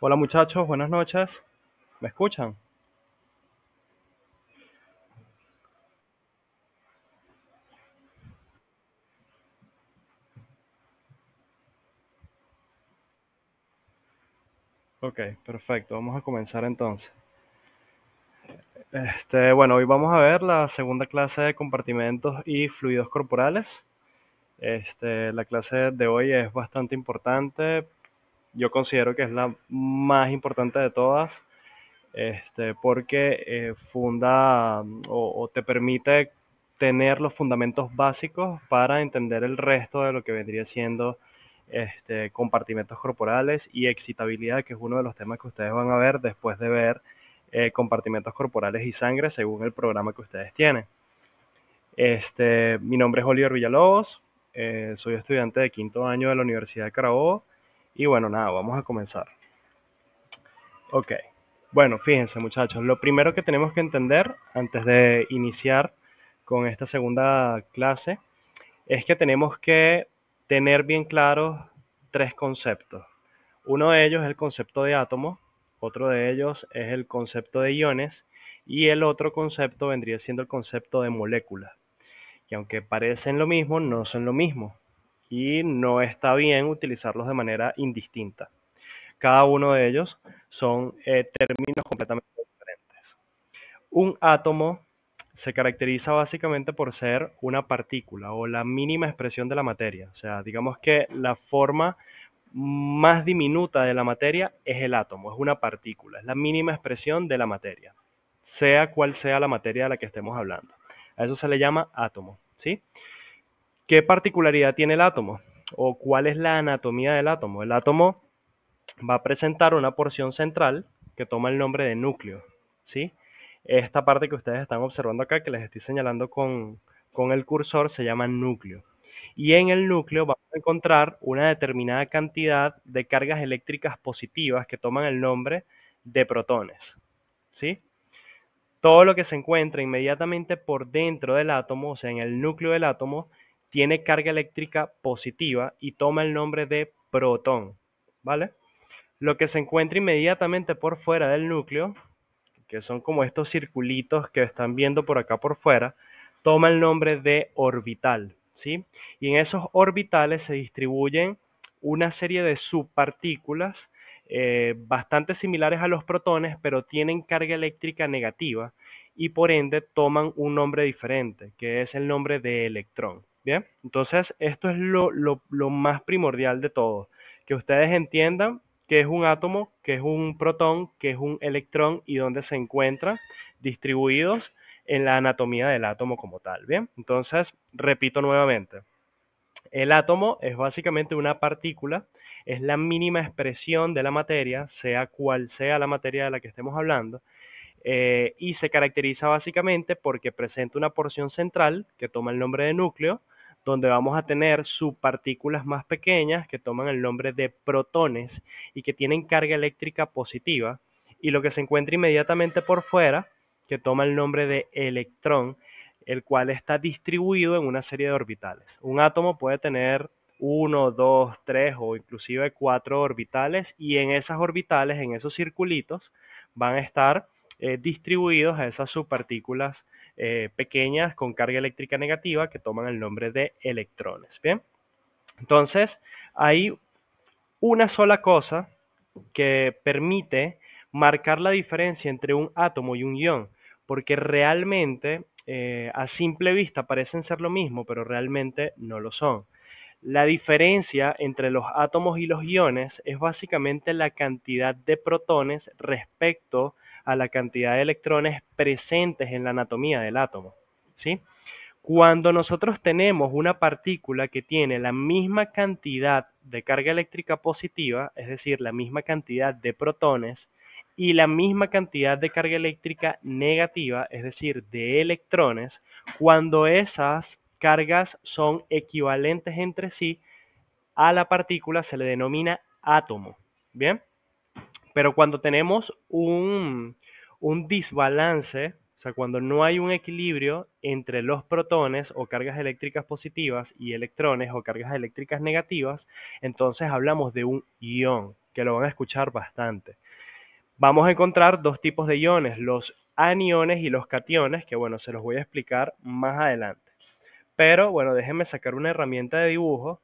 Hola muchachos, buenas noches. ¿Me escuchan? Ok, perfecto. Vamos a comenzar entonces. Este, bueno, hoy vamos a ver la segunda clase de compartimentos y fluidos corporales. Este, la clase de hoy es bastante importante yo considero que es la más importante de todas, este, porque eh, funda o, te permite tener los fundamentos básicos para entender el resto de lo que vendría siendo este, compartimentos corporales y excitabilidad, que es uno de los temas que ustedes van a ver después de ver eh, compartimentos corporales y sangre según el programa que ustedes tienen. Este, mi nombre es Oliver Villalobos, eh, soy estudiante de quinto año de la Universidad de Carabobo y bueno, nada, vamos a comenzar. Ok, bueno, fíjense muchachos, lo primero que tenemos que entender antes de iniciar con esta segunda clase es que tenemos que tener bien claros tres conceptos. Uno de ellos es el concepto de átomo, otro de ellos es el concepto de iones y el otro concepto vendría siendo el concepto de molécula, que aunque parecen lo mismo, no son lo mismo y no está bien utilizarlos de manera indistinta. Cada uno de ellos son eh, términos completamente diferentes. Un átomo se caracteriza básicamente por ser una partícula o la mínima expresión de la materia. O sea, digamos que la forma más diminuta de la materia es el átomo, es una partícula, es la mínima expresión de la materia, sea cual sea la materia de la que estemos hablando. A eso se le llama átomo, ¿sí? sí ¿Qué particularidad tiene el átomo? ¿O cuál es la anatomía del átomo? El átomo va a presentar una porción central que toma el nombre de núcleo, ¿sí? Esta parte que ustedes están observando acá, que les estoy señalando con, el cursor, se llama núcleo. Y en el núcleo vamos a encontrar una determinada cantidad de cargas eléctricas positivas que toman el nombre de protones, ¿sí? Todo lo que se encuentra inmediatamente por dentro del átomo, o sea, en el núcleo del átomo, tiene carga eléctrica positiva y toma el nombre de protón, ¿vale? Lo que se encuentra inmediatamente por fuera del núcleo, que son como estos circulitos que están viendo por acá por fuera, toma el nombre de orbital, ¿sí? Y en esos orbitales se distribuyen una serie de subpartículas eh, bastante similares a los protones, pero tienen carga eléctrica negativa y por ende toman un nombre diferente, que es el nombre de electrón entonces esto es lo, más primordial de todo, que ustedes entiendan qué es un átomo, qué es un protón, qué es un electrón y dónde se encuentran distribuidos en la anatomía del átomo como tal. Bien, entonces repito nuevamente. El átomo es básicamente una partícula, es la mínima expresión de la materia, sea cual sea la materia de la que estemos hablando, eh, y se caracteriza básicamente porque presenta una porción central que toma el nombre de núcleo, donde vamos a tener subpartículas más pequeñas que toman el nombre de protones y que tienen carga eléctrica positiva, y lo que se encuentra inmediatamente por fuera, que toma el nombre de electrón, el cual está distribuido en una serie de orbitales. Un átomo puede tener uno, dos, tres o inclusive cuatro orbitales y en esas orbitales, en esos circulitos, van a estar eh, distribuidos a esas subpartículas eh, pequeñas con carga eléctrica negativa que toman el nombre de electrones. Bien, entonces hay una sola cosa que permite marcar la diferencia entre un átomo y un ion, porque realmente eh, a simple vista parecen ser lo mismo, pero realmente no lo son. La diferencia entre los átomos y los iones es básicamente la cantidad de protones respecto a la cantidad de electrones presentes en la anatomía del átomo. ¿sí? Cuando nosotros tenemos una partícula que tiene la misma cantidad de carga eléctrica positiva, es decir, la misma cantidad de protones, y la misma cantidad de carga eléctrica negativa, es decir, de electrones, cuando esas cargas son equivalentes entre sí, a la partícula se le denomina átomo. Bien, pero cuando tenemos un, un desbalance, o sea, cuando no hay un equilibrio entre los protones o cargas eléctricas positivas y electrones o cargas eléctricas negativas, entonces hablamos de un ion, que lo van a escuchar bastante. Vamos a encontrar dos tipos de iones, los aniones y los cationes, que bueno, se los voy a explicar más adelante. Pero bueno, déjenme sacar una herramienta de dibujo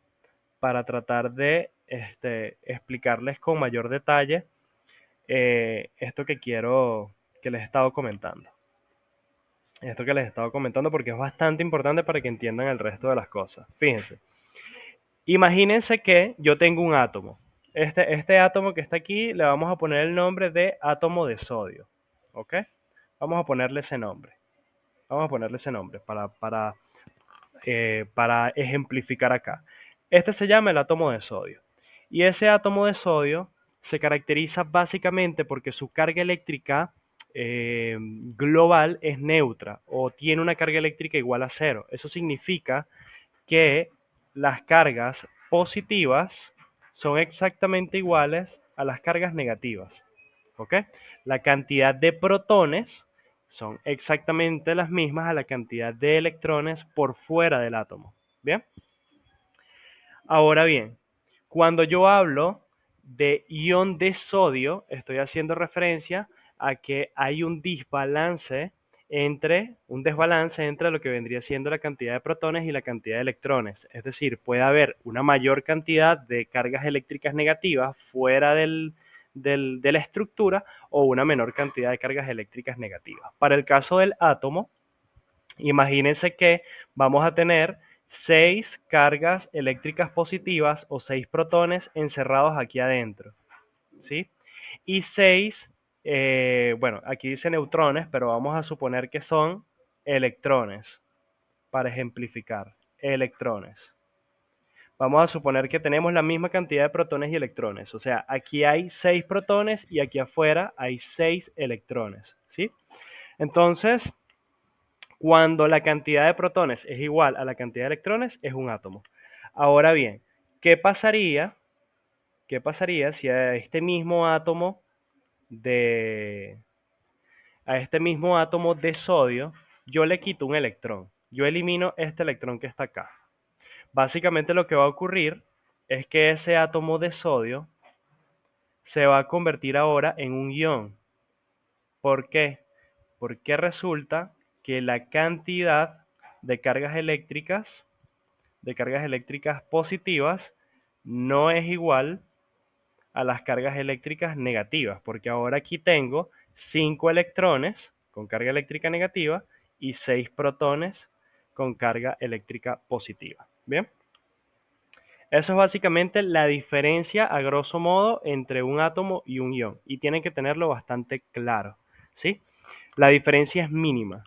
para tratar de este, explicarles con mayor detalle eh, esto que quiero, que les he estado comentando. Esto que les he estado comentando porque es bastante importante para que entiendan el resto de las cosas. Fíjense. Imagínense que yo tengo un átomo. Este, este átomo que está aquí le vamos a poner el nombre de átomo de sodio. ¿Ok? Vamos a ponerle ese nombre. Vamos a ponerle ese nombre para, para, eh, para ejemplificar acá. Este se llama el átomo de sodio. Y ese átomo de sodio se caracteriza básicamente porque su carga eléctrica eh, global es neutra o tiene una carga eléctrica igual a cero. Eso significa que las cargas positivas son exactamente iguales a las cargas negativas. ¿Ok? La cantidad de protones son exactamente las mismas a la cantidad de electrones por fuera del átomo. ¿Bien? Ahora bien, cuando yo hablo de ion de sodio, estoy haciendo referencia a que hay un desbalance entre un desbalance entre lo que vendría siendo la cantidad de protones y la cantidad de electrones. Es decir, puede haber una mayor cantidad de cargas eléctricas negativas fuera de la estructura o una menor cantidad de cargas eléctricas negativas. Para el caso del átomo, imagínense que vamos a tener seis cargas eléctricas positivas o seis protones encerrados aquí adentro. ¿Sí? Y seis, eh, bueno, aquí dice neutrones, pero vamos a suponer que son electrones, para ejemplificar, electrones. Vamos a suponer que tenemos la misma cantidad de protones y electrones. O sea, aquí hay seis protones y aquí afuera hay seis electrones. ¿Sí? Entonces, cuando la cantidad de protones es igual a la cantidad de electrones, es un átomo. Ahora bien, ¿qué pasaría? ¿Qué pasaría si a este mismo átomo de a este mismo átomo de sodio yo le quito un electrón? Yo elimino este electrón que está acá. Básicamente lo que va a ocurrir es que ese átomo de sodio se va a convertir ahora en un ion. ¿Por qué? Porque resulta que la cantidad de cargas eléctricas, de cargas eléctricas positivas, no es igual a las cargas eléctricas negativas, porque ahora aquí tengo 5 electrones con carga eléctrica negativa y 6 protones con carga eléctrica positiva. Bien. Eso es básicamente la diferencia a grosso modo entre un átomo y un ion. Y tienen que tenerlo bastante claro. ¿sí? La diferencia es mínima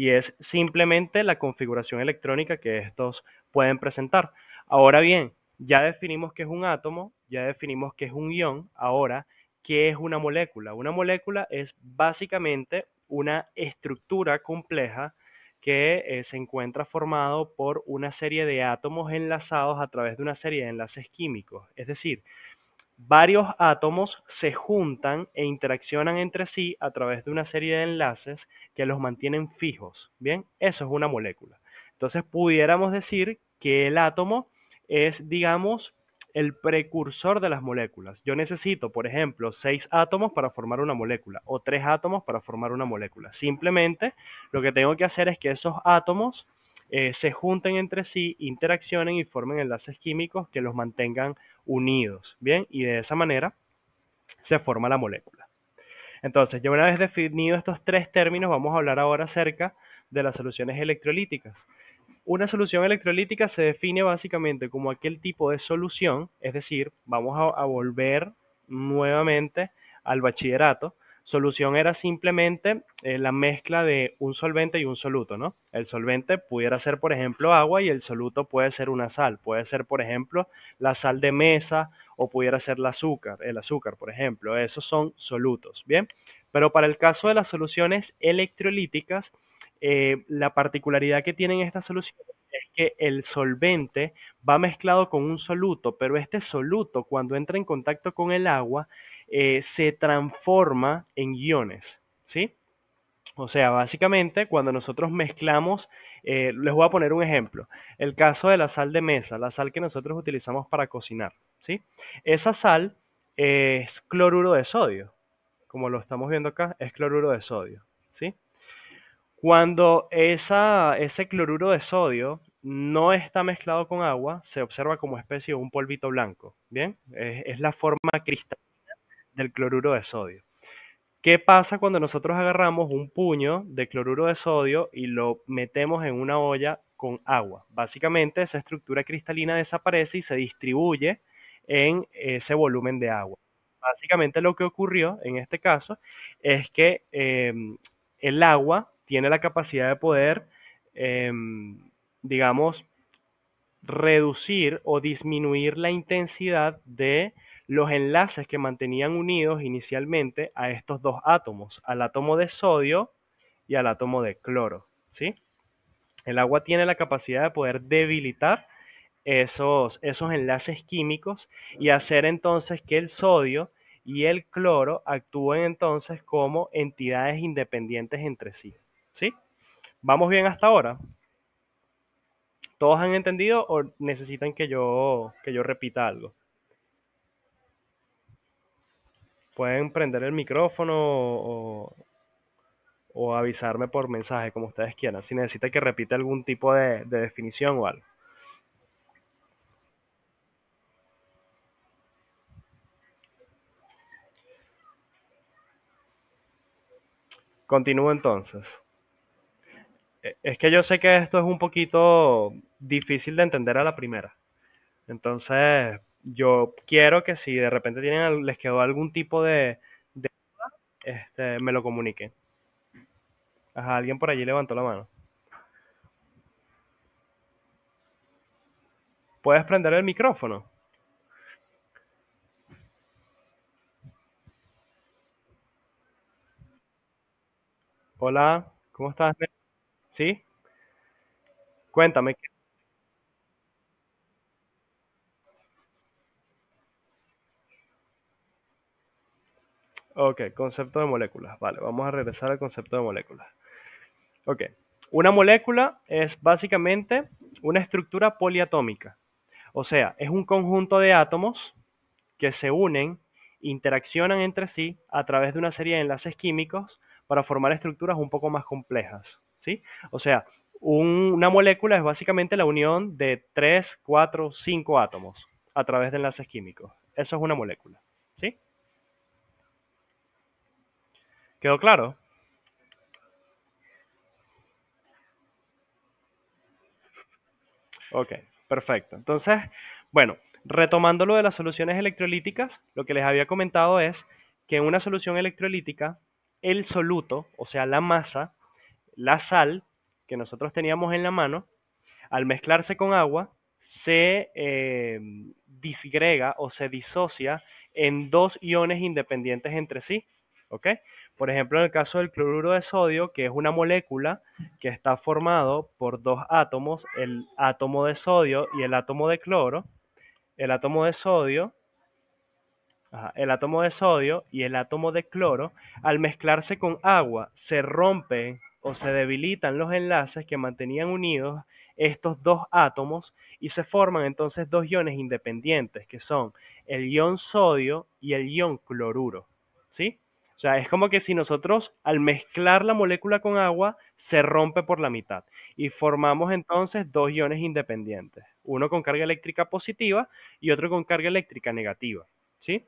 y es simplemente la configuración electrónica que estos pueden presentar. Ahora bien, ya definimos qué es un átomo, ya definimos qué es un ion, ahora, ¿qué es una molécula? Una molécula es básicamente una estructura compleja que eh, se encuentra formado por una serie de átomos enlazados a través de una serie de enlaces químicos. Es decir, Varios átomos se juntan e interaccionan entre sí a través de una serie de enlaces que los mantienen fijos. Bien, eso es una molécula. Entonces pudiéramos decir que el átomo es, digamos, el precursor de las moléculas. Yo necesito, por ejemplo, seis átomos para formar una molécula o tres átomos para formar una molécula. Simplemente lo que tengo que hacer es que esos átomos eh, se junten entre sí, interaccionen y formen enlaces químicos que los mantengan unidos, ¿bien? Y de esa manera se forma la molécula. Entonces, ya una vez definidos estos tres términos, vamos a hablar ahora acerca de las soluciones electrolíticas. Una solución electrolítica se define básicamente como aquel tipo de solución, es decir, vamos a volver nuevamente al bachillerato, Solución era simplemente eh, la mezcla de un solvente y un soluto, ¿no? El solvente pudiera ser, por ejemplo, agua y el soluto puede ser una sal, puede ser, por ejemplo, la sal de mesa o pudiera ser el azúcar, el azúcar, por ejemplo. Esos son solutos, ¿bien? Pero para el caso de las soluciones electrolíticas, eh, la particularidad que tienen estas soluciones es que el solvente va mezclado con un soluto, pero este soluto cuando entra en contacto con el agua eh, se transforma en iones, ¿sí? O sea, básicamente cuando nosotros mezclamos, eh, les voy a poner un ejemplo, el caso de la sal de mesa, la sal que nosotros utilizamos para cocinar, ¿sí? Esa sal eh, es cloruro de sodio, como lo estamos viendo acá, es cloruro de sodio, ¿sí? Cuando ese cloruro de sodio no está mezclado con agua, se observa como especie de un polvito blanco, ¿bien? Es, es la forma cristal del cloruro de sodio. ¿Qué pasa cuando nosotros agarramos un puño de cloruro de sodio y lo metemos en una olla con agua? Básicamente esa estructura cristalina desaparece y se distribuye en ese volumen de agua. Básicamente lo que ocurrió en este caso es que em, el agua tiene la capacidad de poder, em, digamos, reducir o disminuir la intensidad de los enlaces que mantenían unidos inicialmente a estos dos átomos, al átomo de sodio y al átomo de cloro. ¿sí? El agua tiene la capacidad de poder debilitar esos, esos enlaces químicos y hacer entonces que el sodio y el cloro actúen entonces como entidades independientes entre sí. ¿Sí? ¿Vamos bien hasta ahora? ¿Todos han entendido o necesitan que yo, que yo repita algo? pueden prender el micrófono o, avisarme por mensaje, como ustedes quieran, si necesita que repita algún tipo de, de definición o algo. Continúo entonces. E, es que yo sé que esto es un poquito difícil de entender a la primera. Entonces, yo quiero que si de repente tienen, les quedó algún tipo de, este, me lo comuniquen. alguien por allí levantó la mano. ¿Puedes prender el micrófono? Hola, ¿cómo estás? ¿Sí? Cuéntame, ¿qué Ok, concepto de moléculas. Vale, vamos a regresar al concepto de moléculas. Ok, una molécula es básicamente una estructura poliatómica. O sea, es un conjunto de átomos que se unen, interaccionan entre sí a través de una serie de enlaces químicos para formar estructuras un poco más complejas. ¿sí? O sea, una molécula es básicamente la unión de 3, 4, 5 átomos a través de enlaces químicos. Eso es una molécula. ¿sí? ¿Quedó claro? Ok, perfecto. Entonces, bueno, retomando lo de las soluciones electrolíticas, lo que les había comentado es que en una solución electrolítica, el soluto, o sea, la masa, la sal que nosotros teníamos en la mano, al mezclarse con agua, se eh, disgrega o se disocia en dos iones independientes entre sí. ¿Ok? Por ejemplo, en el caso del cloruro de sodio, que es una molécula que está formado por dos átomos, el átomo de sodio y el átomo de cloro. El átomo de sodio, el átomo de sodio y el átomo de cloro, al mezclarse con agua, se rompen o se debilitan los enlaces que mantenían unidos estos dos átomos y se forman entonces dos iones independientes, que son el ion sodio y el ion cloruro. ¿Sí? O sea, es como que si nosotros al mezclar la molécula con agua se rompe por la mitad y formamos entonces dos iones independientes, uno con carga eléctrica positiva y otro con carga eléctrica negativa, ¿sí?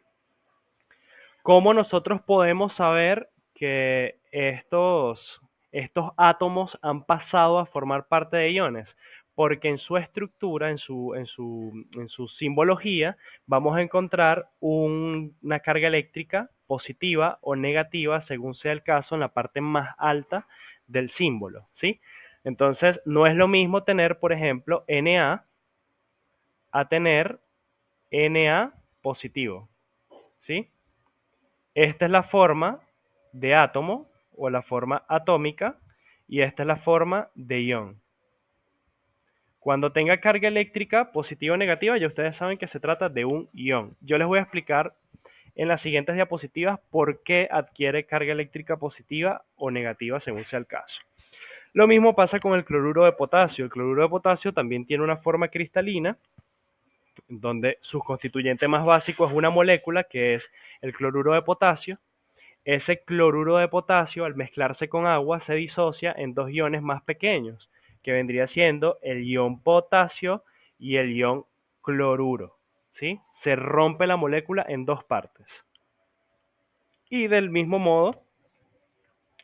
¿Cómo nosotros podemos saber que estos, estos átomos han pasado a formar parte de iones? Porque en su estructura, en su, en su, en su simbología, vamos a encontrar una carga eléctrica positiva o negativa, según sea el caso, en la parte más alta del símbolo, ¿sí? Entonces, no es lo mismo tener, por ejemplo, NA a tener NA positivo, ¿sí? Esta es la forma de átomo o la forma atómica y esta es la forma de ion. Cuando tenga carga eléctrica positiva o negativa, ya ustedes saben que se trata de un ion. Yo les voy a explicar en las siguientes diapositivas por qué adquiere carga eléctrica positiva o negativa según sea el caso. Lo mismo pasa con el cloruro de potasio. El cloruro de potasio también tiene una forma cristalina donde su constituyente más básico es una molécula que es el cloruro de potasio. Ese cloruro de potasio al mezclarse con agua se disocia en dos iones más pequeños, que vendría siendo el ion potasio y el ion cloruro. ¿sí? Se rompe la molécula en dos partes. Y del mismo modo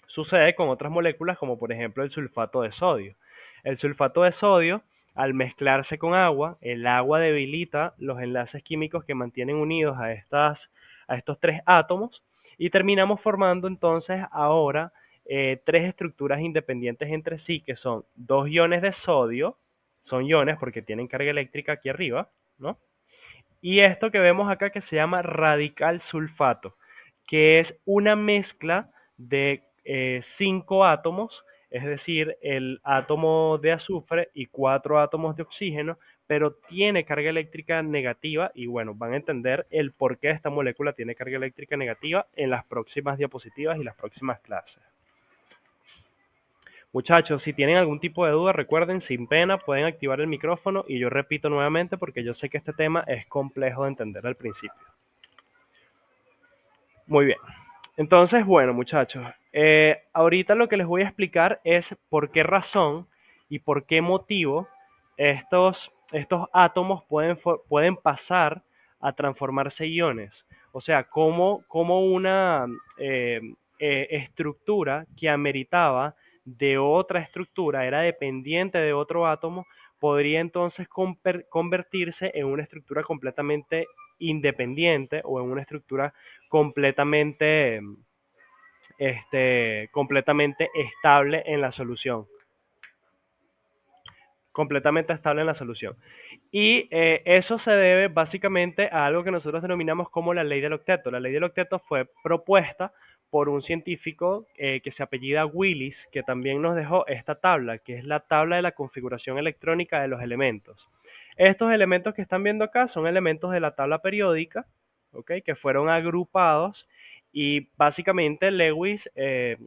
sucede con otras moléculas como por ejemplo el sulfato de sodio. El sulfato de sodio al mezclarse con agua, el agua debilita los enlaces químicos que mantienen unidos a, estas, a estos tres átomos y terminamos formando entonces ahora eh, tres estructuras independientes entre sí, que son dos iones de sodio, son iones porque tienen carga eléctrica aquí arriba, ¿no? y esto que vemos acá que se llama radical sulfato, que es una mezcla de eh, cinco átomos, es decir, el átomo de azufre y cuatro átomos de oxígeno, pero tiene carga eléctrica negativa y bueno, van a entender el por qué esta molécula tiene carga eléctrica negativa en las próximas diapositivas y las próximas clases. Muchachos, si tienen algún tipo de duda, recuerden, sin pena, pueden activar el micrófono y yo repito nuevamente porque yo sé que este tema es complejo de entender al principio. Muy bien. Entonces, bueno, muchachos, eh, ahorita lo que les voy a explicar es por qué razón y por qué motivo estos, estos átomos pueden, pueden pasar a transformarse iones. O sea, como una eh, eh, estructura que ameritaba de otra estructura, era dependiente de otro átomo, podría entonces convertirse en una estructura completamente independiente o en una estructura completamente, este, completamente estable en la solución. Completamente estable en la solución. Y eh, eso se debe básicamente a algo que nosotros denominamos como la ley del octeto. La ley del octeto fue propuesta por un científico eh, que se apellida Willis, que también nos dejó esta tabla, que es la tabla de la configuración electrónica de los elementos. Estos elementos que están viendo acá son elementos de la tabla periódica, ¿okay? que fueron agrupados y básicamente Lewis eh,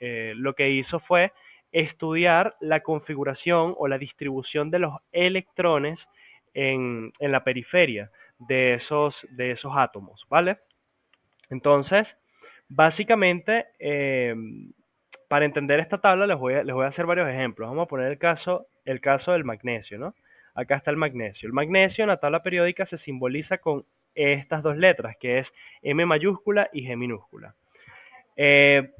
eh, lo que hizo fue estudiar la configuración o la distribución de los electrones en, la periferia de esos, de esos átomos, ¿vale? Entonces, Básicamente, eh, para entender esta tabla les voy, a, hacer varios ejemplos. Vamos a poner el caso, el caso del magnesio, ¿no? Acá está el magnesio. El magnesio en la tabla periódica se simboliza con estas dos letras, que es M mayúscula y G minúscula. Eh,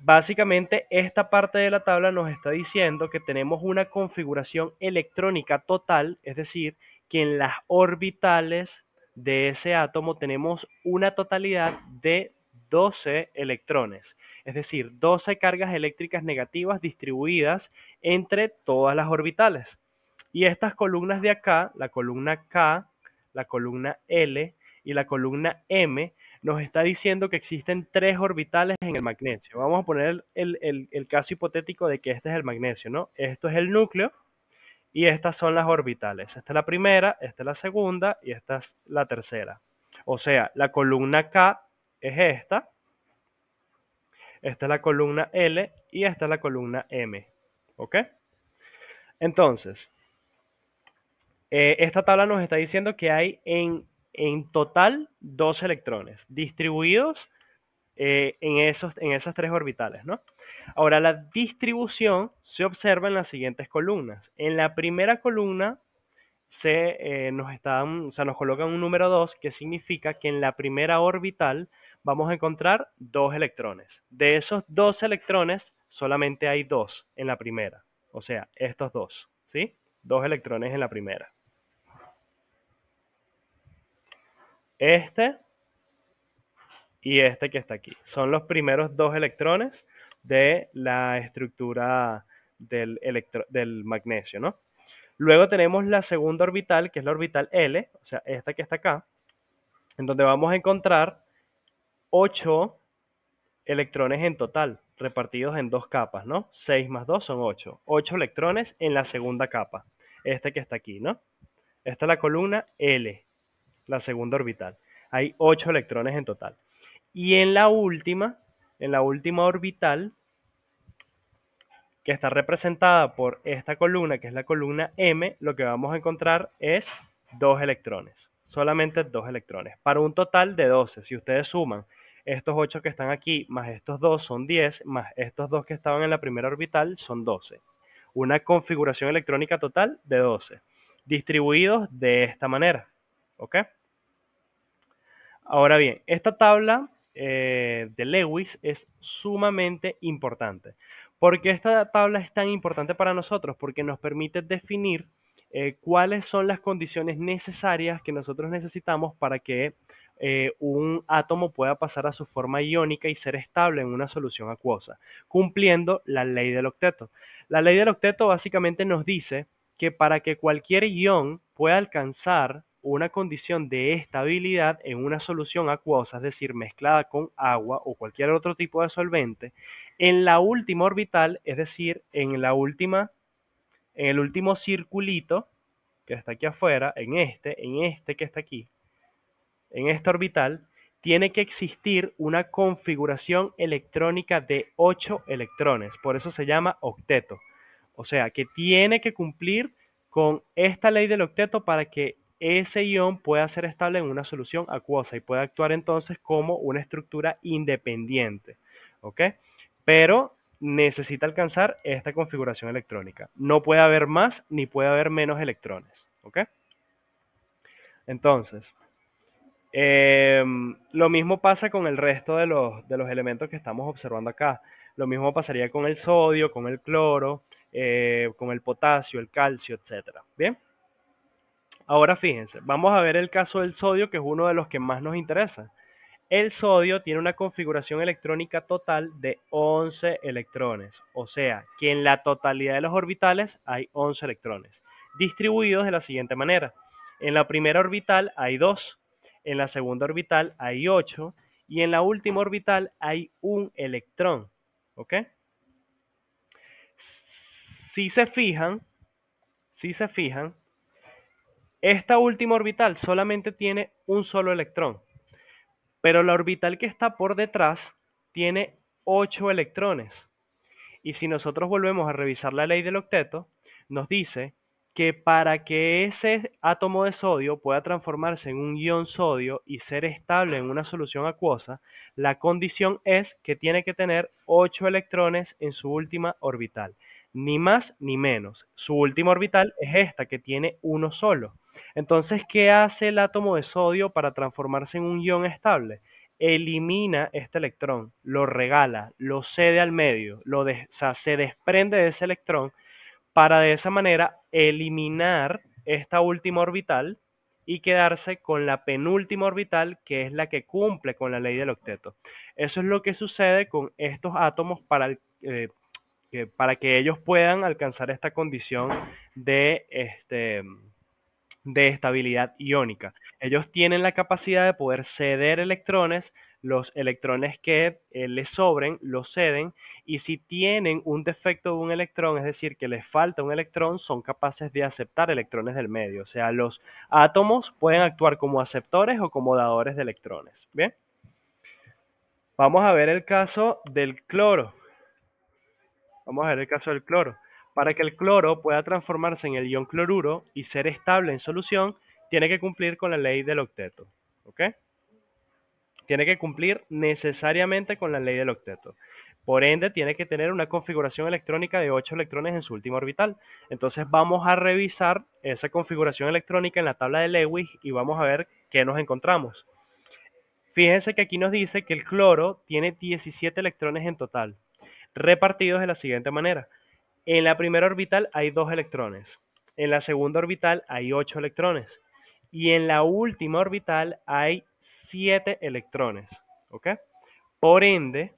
básicamente, esta parte de la tabla nos está diciendo que tenemos una configuración electrónica total, es decir, que en las orbitales de ese átomo tenemos una totalidad de 12 electrones, es decir, 12 cargas eléctricas negativas distribuidas entre todas las orbitales. Y estas columnas de acá, la columna K, la columna L y la columna M, nos está diciendo que existen tres orbitales en el magnesio. Vamos a poner el, caso hipotético de que este es el magnesio, ¿no? Esto es el núcleo y estas son las orbitales. Esta es la primera, esta es la segunda y esta es la tercera. O sea, la columna K es esta. Esta es la columna L y esta es la columna M. ¿Ok? Entonces, eh, esta tabla nos está diciendo que hay en, total dos electrones distribuidos eh, en, esos, en esas tres orbitales. ¿no? Ahora, la distribución se observa en las siguientes columnas. En la primera columna se, eh, nos, está, o sea, nos colocan un número 2, que significa que en la primera orbital vamos a encontrar dos electrones. De esos dos electrones, solamente hay dos en la primera. O sea, estos dos, ¿sí? Dos electrones en la primera. Este y este que está aquí. Son los primeros dos electrones de la estructura del, del magnesio, ¿no? Luego tenemos la segunda orbital, que es la orbital L, o sea, esta que está acá, en donde vamos a encontrar 8 electrones en total, repartidos en dos capas, ¿no? 6 más 2 son 8. 8 electrones en la segunda capa, este que está aquí, ¿no? Esta es la columna L, la segunda orbital. Hay 8 electrones en total. Y en la última, en la última orbital, que está representada por esta columna, que es la columna M, lo que vamos a encontrar es dos electrones, solamente dos electrones, para un total de 12. Si ustedes suman estos 8 que están aquí, más estos 2 son 10, más estos 2 que estaban en la primera orbital son 12. Una configuración electrónica total de 12, distribuidos de esta manera. ¿Ok? Ahora bien, esta tabla eh, de Lewis es sumamente importante. ¿Por qué esta tabla es tan importante para nosotros? Porque nos permite definir eh, cuáles son las condiciones necesarias que nosotros necesitamos para que eh, un átomo pueda pasar a su forma iónica y ser estable en una solución acuosa, cumpliendo la ley del octeto. La ley del octeto básicamente nos dice que para que cualquier ion pueda alcanzar una condición de estabilidad en una solución acuosa, es decir, mezclada con agua o cualquier otro tipo de solvente, en la última orbital, es decir, en la última en el último circulito que está aquí afuera, en este, en este que está aquí, en esta orbital, tiene que existir una configuración electrónica de 8 electrones, por eso se llama octeto. O sea, que tiene que cumplir con esta ley del octeto para que ese ion pueda ser estable en una solución acuosa y pueda actuar entonces como una estructura independiente. ¿Ok? Pero necesita alcanzar esta configuración electrónica. No puede haber más ni puede haber menos electrones. ¿Ok? Entonces, Em, lo mismo pasa con el resto de los, elementos que estamos observando acá. Lo mismo pasaría con el sodio, con el cloro, eh, con el potasio, el calcio, etc. Bien. Ahora fíjense, vamos a ver el caso del sodio, que es uno de los que más nos interesa. El sodio tiene una configuración electrónica total de 11 electrones, o sea, que en la totalidad de los orbitales hay 11 electrones, distribuidos de la siguiente manera. En la primera orbital hay 2, en la segunda orbital hay 8 y en la última orbital hay un electrón. ¿Ok? Si se fijan, si se fijan, esta última orbital solamente tiene un solo electrón, pero la orbital que está por detrás tiene 8 electrones. Y si nosotros volvemos a revisar la ley del octeto, nos dice que para que ese átomo de sodio pueda transformarse en un ion sodio y ser estable en una solución acuosa, la condición es que tiene que tener 8 electrones en su última orbital, ni más ni menos. Su última orbital es esta, que tiene uno solo. Entonces, ¿qué hace el átomo de sodio para transformarse en un ion estable? elimina este electrón, lo regala, lo cede al medio, lo se desprende de ese electrón para de esa manera eliminar esta última orbital y quedarse con la penúltima orbital, que es la que cumple con la ley del octeto. Eso es lo que sucede con estos átomos para, eh, que, para que ellos puedan alcanzar esta condición de, este, de estabilidad iónica. Ellos tienen la capacidad de poder ceder electrones los electrones que eh, le les sobren los ceden y si tienen un defecto de un electrón, es decir, que les falta un electrón, son capaces de aceptar electrones del medio. O sea, los átomos pueden actuar como aceptores o como dadores de electrones. Bien. Vamos a ver el caso del cloro. Vamos a ver el caso del cloro. Para que el cloro pueda transformarse en el ion cloruro y ser estable en solución, tiene que cumplir con la ley del octeto. ¿Ok? tiene que cumplir necesariamente con la ley del octeto. Por ende, tiene que tener una configuración electrónica de 8 electrones en su último orbital. Entonces vamos a revisar esa configuración electrónica en la tabla de Lewis y vamos a ver qué nos encontramos. Fíjense que aquí nos dice que el cloro tiene 17 electrones en total, repartidos de la siguiente manera. En la primera orbital hay 2 electrones, en la segunda orbital hay 8 electrones, y en la última orbital hay 7 electrones. ¿Ok? Por ende,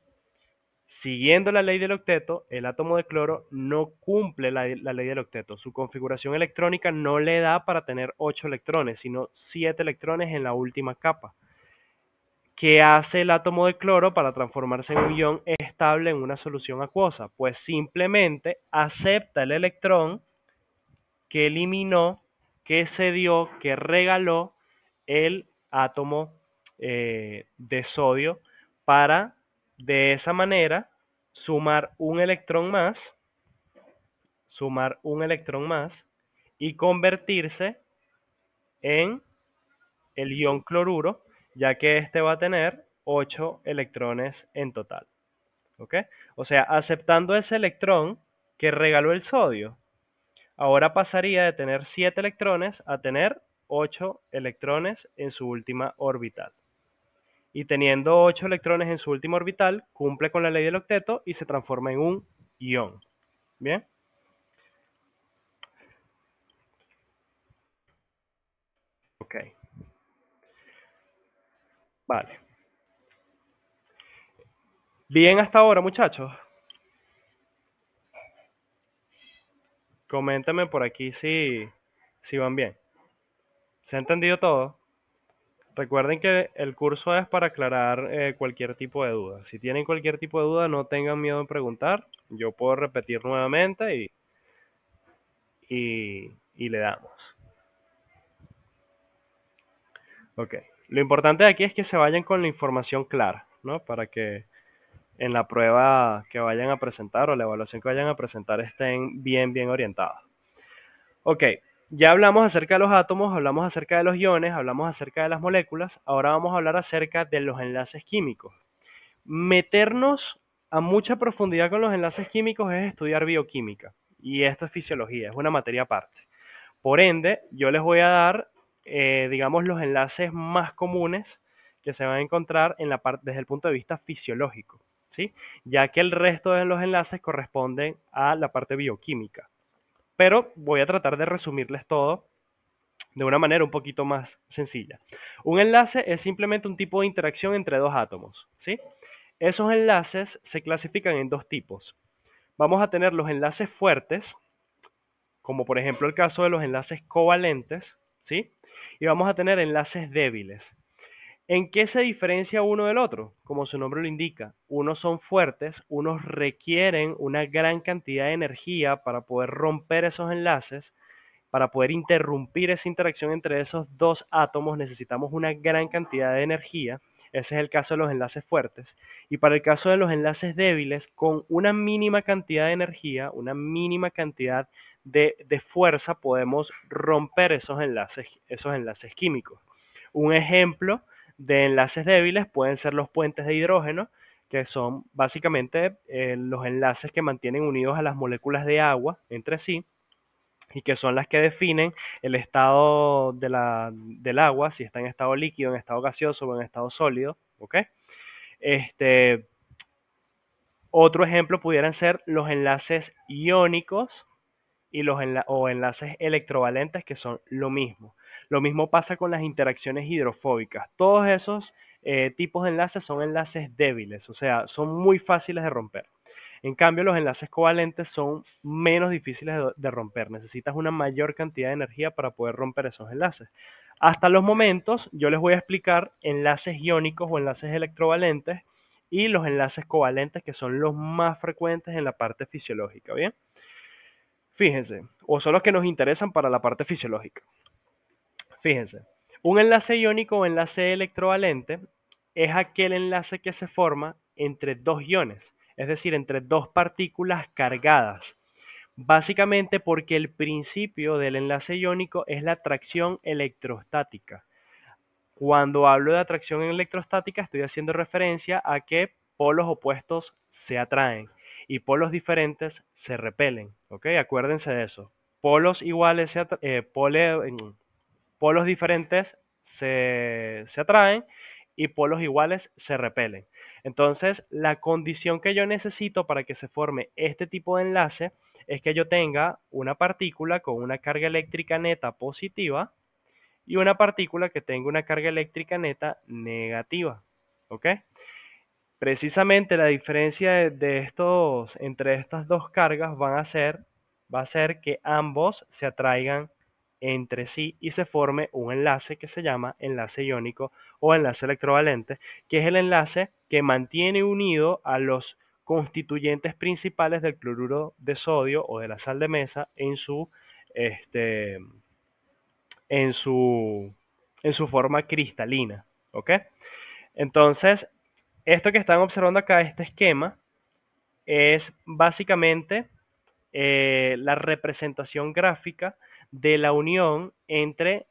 siguiendo la ley del octeto, el átomo de cloro no cumple la, ley del octeto. Su configuración electrónica no le da para tener 8 electrones, sino 7 electrones en la última capa. ¿Qué hace el átomo de cloro para transformarse en un ion estable en una solución acuosa? Pues simplemente acepta el electrón que eliminó que se dio, que regaló el átomo eh, de sodio para de esa manera sumar un electrón más, sumar un electrón más y convertirse en el ion cloruro, ya que este va a tener 8 electrones en total. O sea, aceptando ese electrón que regaló el sodio, Ahora pasaría de tener 7 electrones a tener 8 electrones en su última orbital. Y teniendo 8 electrones en su última orbital, cumple con la ley del octeto y se transforma en un ion. ¿Bien? Ok. Vale. Bien hasta ahora, muchachos. Coméntame por aquí si, si van bien. ¿Se ha entendido todo? Recuerden que el curso es para aclarar eh, cualquier tipo de duda. Si tienen cualquier tipo de duda, no tengan miedo en preguntar. Yo puedo repetir nuevamente y, y, le damos. Ok. Lo importante aquí es que se vayan con la información clara, ¿no? Para que en la prueba que vayan a presentar o la evaluación que vayan a presentar estén bien, bien orientadas. Ok, ya hablamos acerca de los átomos, hablamos acerca de los iones, hablamos acerca de las moléculas, ahora vamos a hablar acerca de los enlaces químicos. Meternos a mucha profundidad con los enlaces químicos es estudiar bioquímica y esto es fisiología, es una materia aparte. Por ende, yo les voy a dar, eh, digamos, los enlaces más comunes que se van a encontrar desde el punto de vista fisiológico ya que el resto de los enlaces corresponden a la parte bioquímica. Pero voy a tratar de resumirles todo de una manera un poquito más sencilla. Un enlace es simplemente un tipo de interacción entre dos átomos. ¿sí? Esos enlaces se clasifican en dos tipos. Vamos a tener los enlaces fuertes, como por ejemplo el caso de los enlaces covalentes, ¿sí? y vamos a tener enlaces débiles, ¿En qué se diferencia uno del otro? Como su nombre lo indica, unos son fuertes, unos requieren una gran cantidad de energía para poder romper esos enlaces, para poder interrumpir esa interacción entre esos dos átomos necesitamos una gran cantidad de energía. Ese es el caso de los enlaces fuertes. Y para el caso de los enlaces débiles, con una mínima cantidad de energía, una mínima cantidad de, fuerza, podemos romper esos enlaces, esos enlaces químicos. Un ejemplo de enlaces débiles pueden ser los puentes de hidrógeno, que son básicamente eh, los enlaces que mantienen unidos a las moléculas de agua entre sí y que son las que definen el estado de del agua, si está en estado líquido, en estado gaseoso o en estado sólido. ¿ok? Este, otro ejemplo pudieran ser los enlaces iónicos, y los o enlaces electrovalentes que son lo mismo. Lo mismo pasa con las interacciones hidrofóbicas. Todos esos eh, tipos de enlaces son enlaces débiles, o sea, son muy fáciles de romper. En cambio, los enlaces covalentes son menos difíciles de, de, romper. Necesitas una mayor cantidad de energía para poder romper esos enlaces. Hasta los momentos, yo les voy a explicar enlaces iónicos o enlaces electrovalentes y los enlaces covalentes, que son los más frecuentes en la parte fisiológica, ¿bien? Fíjense, o son los que nos interesan para la parte fisiológica. Fíjense, un enlace iónico o enlace electrovalente es aquel enlace que se forma entre dos iones, es decir, entre dos partículas cargadas. Básicamente porque el principio del enlace iónico es la atracción electrostática. Cuando hablo de atracción electrostática estoy haciendo referencia a que polos opuestos se atraen y polos diferentes se repelen. ¿Ok? Acuérdense de eso. Polos iguales se eh, polos diferentes se, se atraen y polos iguales se repelen. Entonces, la condición que yo necesito para que se forme este tipo de enlace es que yo tenga una partícula con una carga eléctrica neta positiva y una partícula que tenga una carga eléctrica neta negativa. ¿Ok? Precisamente la diferencia de estos, entre estas dos cargas a ser, va a ser que ambos se atraigan entre sí y se forme un enlace que se llama enlace iónico o enlace electrovalente, que es el enlace que mantiene unido a los constituyentes principales del cloruro de sodio o de la sal de mesa en su, este, en su, en su forma cristalina. ¿ok? Entonces, esto que están observando acá, este esquema, es básicamente eh, la representación gráfica de la unión entre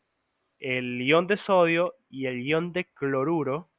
el ion de sodio y el ion de cloruro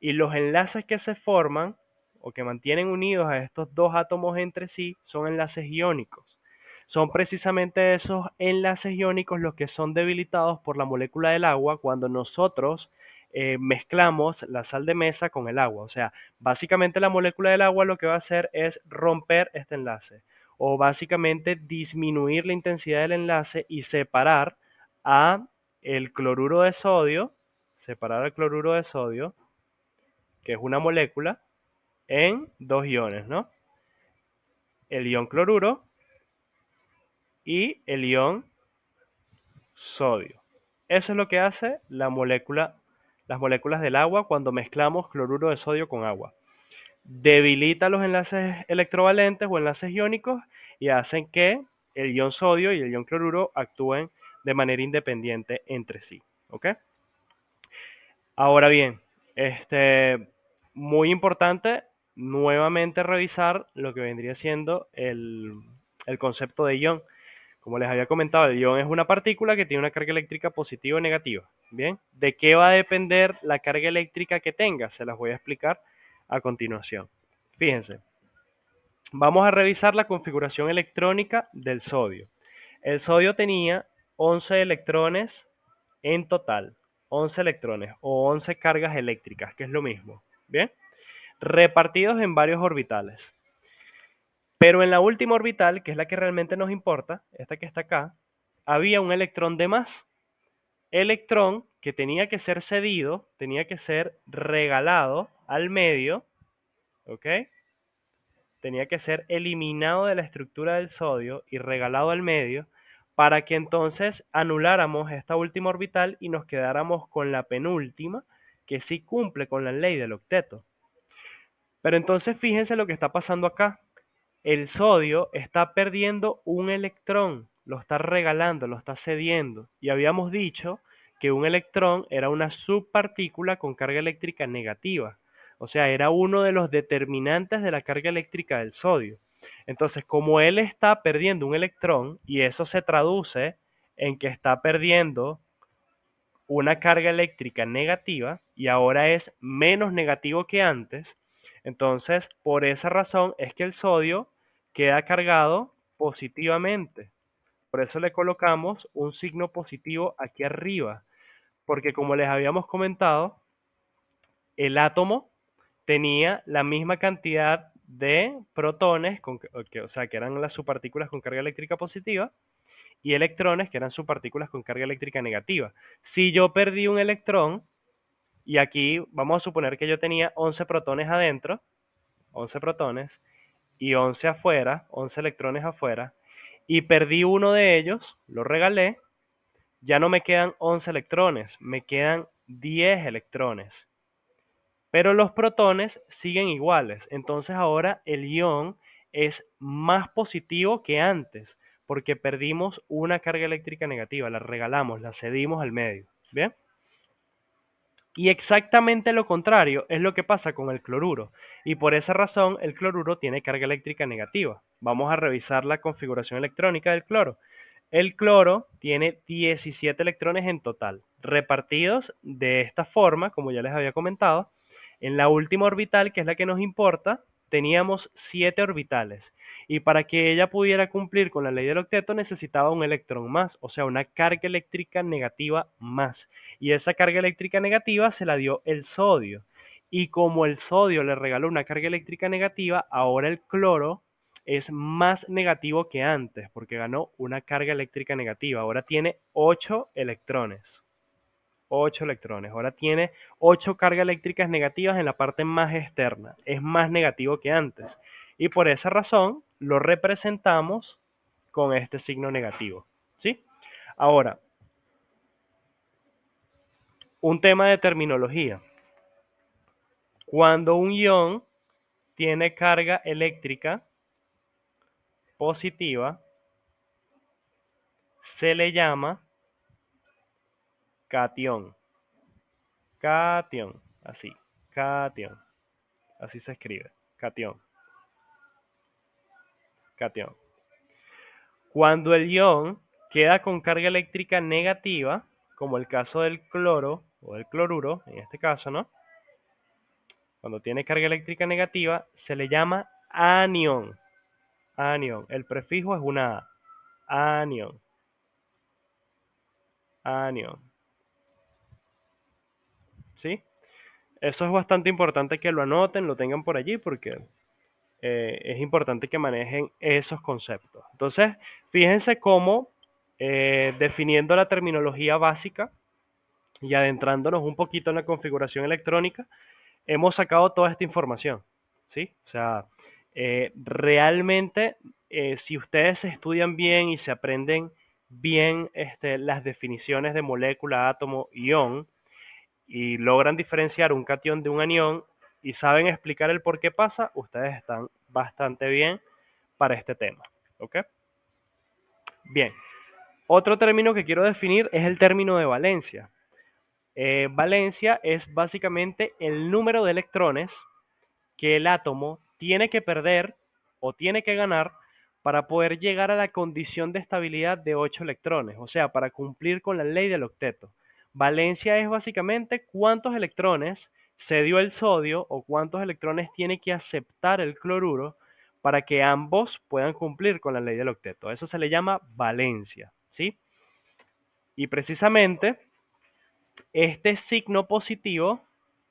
y los enlaces que se forman o que mantienen unidos a estos dos átomos entre sí son enlaces iónicos. Son precisamente esos enlaces iónicos los que son debilitados por la molécula del agua cuando nosotros eh, mezclamos la sal de mesa con el agua. O sea, básicamente la molécula del agua lo que va a hacer es romper este enlace o básicamente disminuir la intensidad del enlace y separar a el cloruro de sodio, separar al cloruro de sodio, que es una molécula, en dos iones, ¿no? El ion cloruro y el ion sodio. Eso es lo que hace la molécula las moléculas del agua cuando mezclamos cloruro de sodio con agua. Debilita los enlaces electrovalentes o enlaces iónicos y hacen que el ion sodio y el ion cloruro actúen de manera independiente entre sí. ¿okay? Ahora bien, este, muy importante nuevamente revisar lo que vendría siendo el, el concepto de ion como les había comentado, el ion es una partícula que tiene una carga eléctrica positiva o negativa. Bien, ¿de qué va a depender la carga eléctrica que tenga? Se las voy a explicar a continuación. Fíjense, vamos a revisar la configuración electrónica del sodio. El sodio tenía 11 electrones en total, 11 electrones o 11 cargas eléctricas, que es lo mismo, ¿bien? Repartidos en varios orbitales. Pero en la última orbital, que es la que realmente nos importa, esta que está acá, había un electrón de más. Electrón que tenía que ser cedido, tenía que ser regalado al medio, ¿ok? Tenía que ser eliminado de la estructura del sodio y regalado al medio para que entonces anuláramos esta última orbital y nos quedáramos con la penúltima, que sí cumple con la ley del octeto. Pero entonces fíjense lo que está pasando acá el sodio está perdiendo un electrón, lo está regalando, lo está cediendo. Y habíamos dicho que un electrón era una subpartícula con carga eléctrica negativa. O sea, era uno de los determinantes de la carga eléctrica del sodio. Entonces, como él está perdiendo un electrón y eso se traduce en que está perdiendo una carga eléctrica negativa y ahora es menos negativo que antes, entonces por esa razón es que el sodio queda cargado positivamente. Por eso le colocamos un signo positivo aquí arriba, porque como les habíamos comentado, el átomo tenía la misma cantidad de protones, o sea, que eran las subpartículas con carga eléctrica positiva, y electrones, que eran subpartículas con carga eléctrica negativa. Si yo perdí un electrón, y aquí vamos a suponer que yo tenía 11 protones adentro, 11 protones, y 11 afuera, 11 electrones afuera, y perdí uno de ellos, lo regalé, ya no me quedan 11 electrones, me quedan 10 electrones. Pero los protones siguen iguales, entonces ahora el ion es más positivo que antes, porque perdimos una carga eléctrica negativa, la regalamos, la cedimos al medio. ¿Bien? Y exactamente lo contrario es lo que pasa con el cloruro, y por esa razón el cloruro tiene carga eléctrica negativa. Vamos a revisar la configuración electrónica del cloro. El cloro tiene 17 electrones en total, repartidos de esta forma, como ya les había comentado. En la última orbital, que es la que nos importa, teníamos siete orbitales. Y para que ella pudiera cumplir con la ley del octeto necesitaba un electrón más, o sea, una carga eléctrica negativa más. Y esa carga eléctrica negativa se la dio el sodio. Y como el sodio le regaló una carga eléctrica negativa, ahora el cloro es más negativo que antes, porque ganó una carga eléctrica negativa. Ahora tiene 8 electrones. 8 electrones. Ahora tiene 8 cargas eléctricas negativas en la parte más externa. Es más negativo que antes. Y por esa razón lo representamos con este signo negativo. ¿Sí? Ahora, un tema de terminología. Cuando un ion tiene carga eléctrica positiva, se le llama Cation, cation, Así. cation, Así se escribe. cation, cation. Cuando el ion queda con carga eléctrica negativa, como el caso del cloro o del cloruro, en este caso, ¿no? Cuando tiene carga eléctrica negativa, se le llama anión. Anión. El prefijo es una A. Anión. Anión. ¿sí? Eso es bastante importante que lo anoten, lo tengan por allí, porque eh, es importante que manejen esos conceptos. Entonces, fíjense cómo eh, definiendo la terminología básica y adentrándonos un poquito en la configuración electrónica, hemos sacado toda esta información, ¿sí? O sea, eh, realmente, si ustedes estudian bien y se aprenden bien este, las definiciones de molécula, átomo, ion, y logran diferenciar un cation de un anión y saben explicar el por qué pasa, ustedes están bastante bien para este tema. ¿Ok? Bien. Otro término que quiero definir es el término de valencia. Eh, valencia es básicamente el número de electrones que el átomo tiene que perder o tiene que ganar para poder llegar a la condición de estabilidad de 8 electrones, o sea, para cumplir con la ley del octeto. Valencia es básicamente cuántos electrones cedió el sodio o cuántos electrones tiene que aceptar el cloruro para que ambos puedan cumplir con la ley del octeto. Eso se le llama valencia, ¿sí? Y precisamente este signo positivo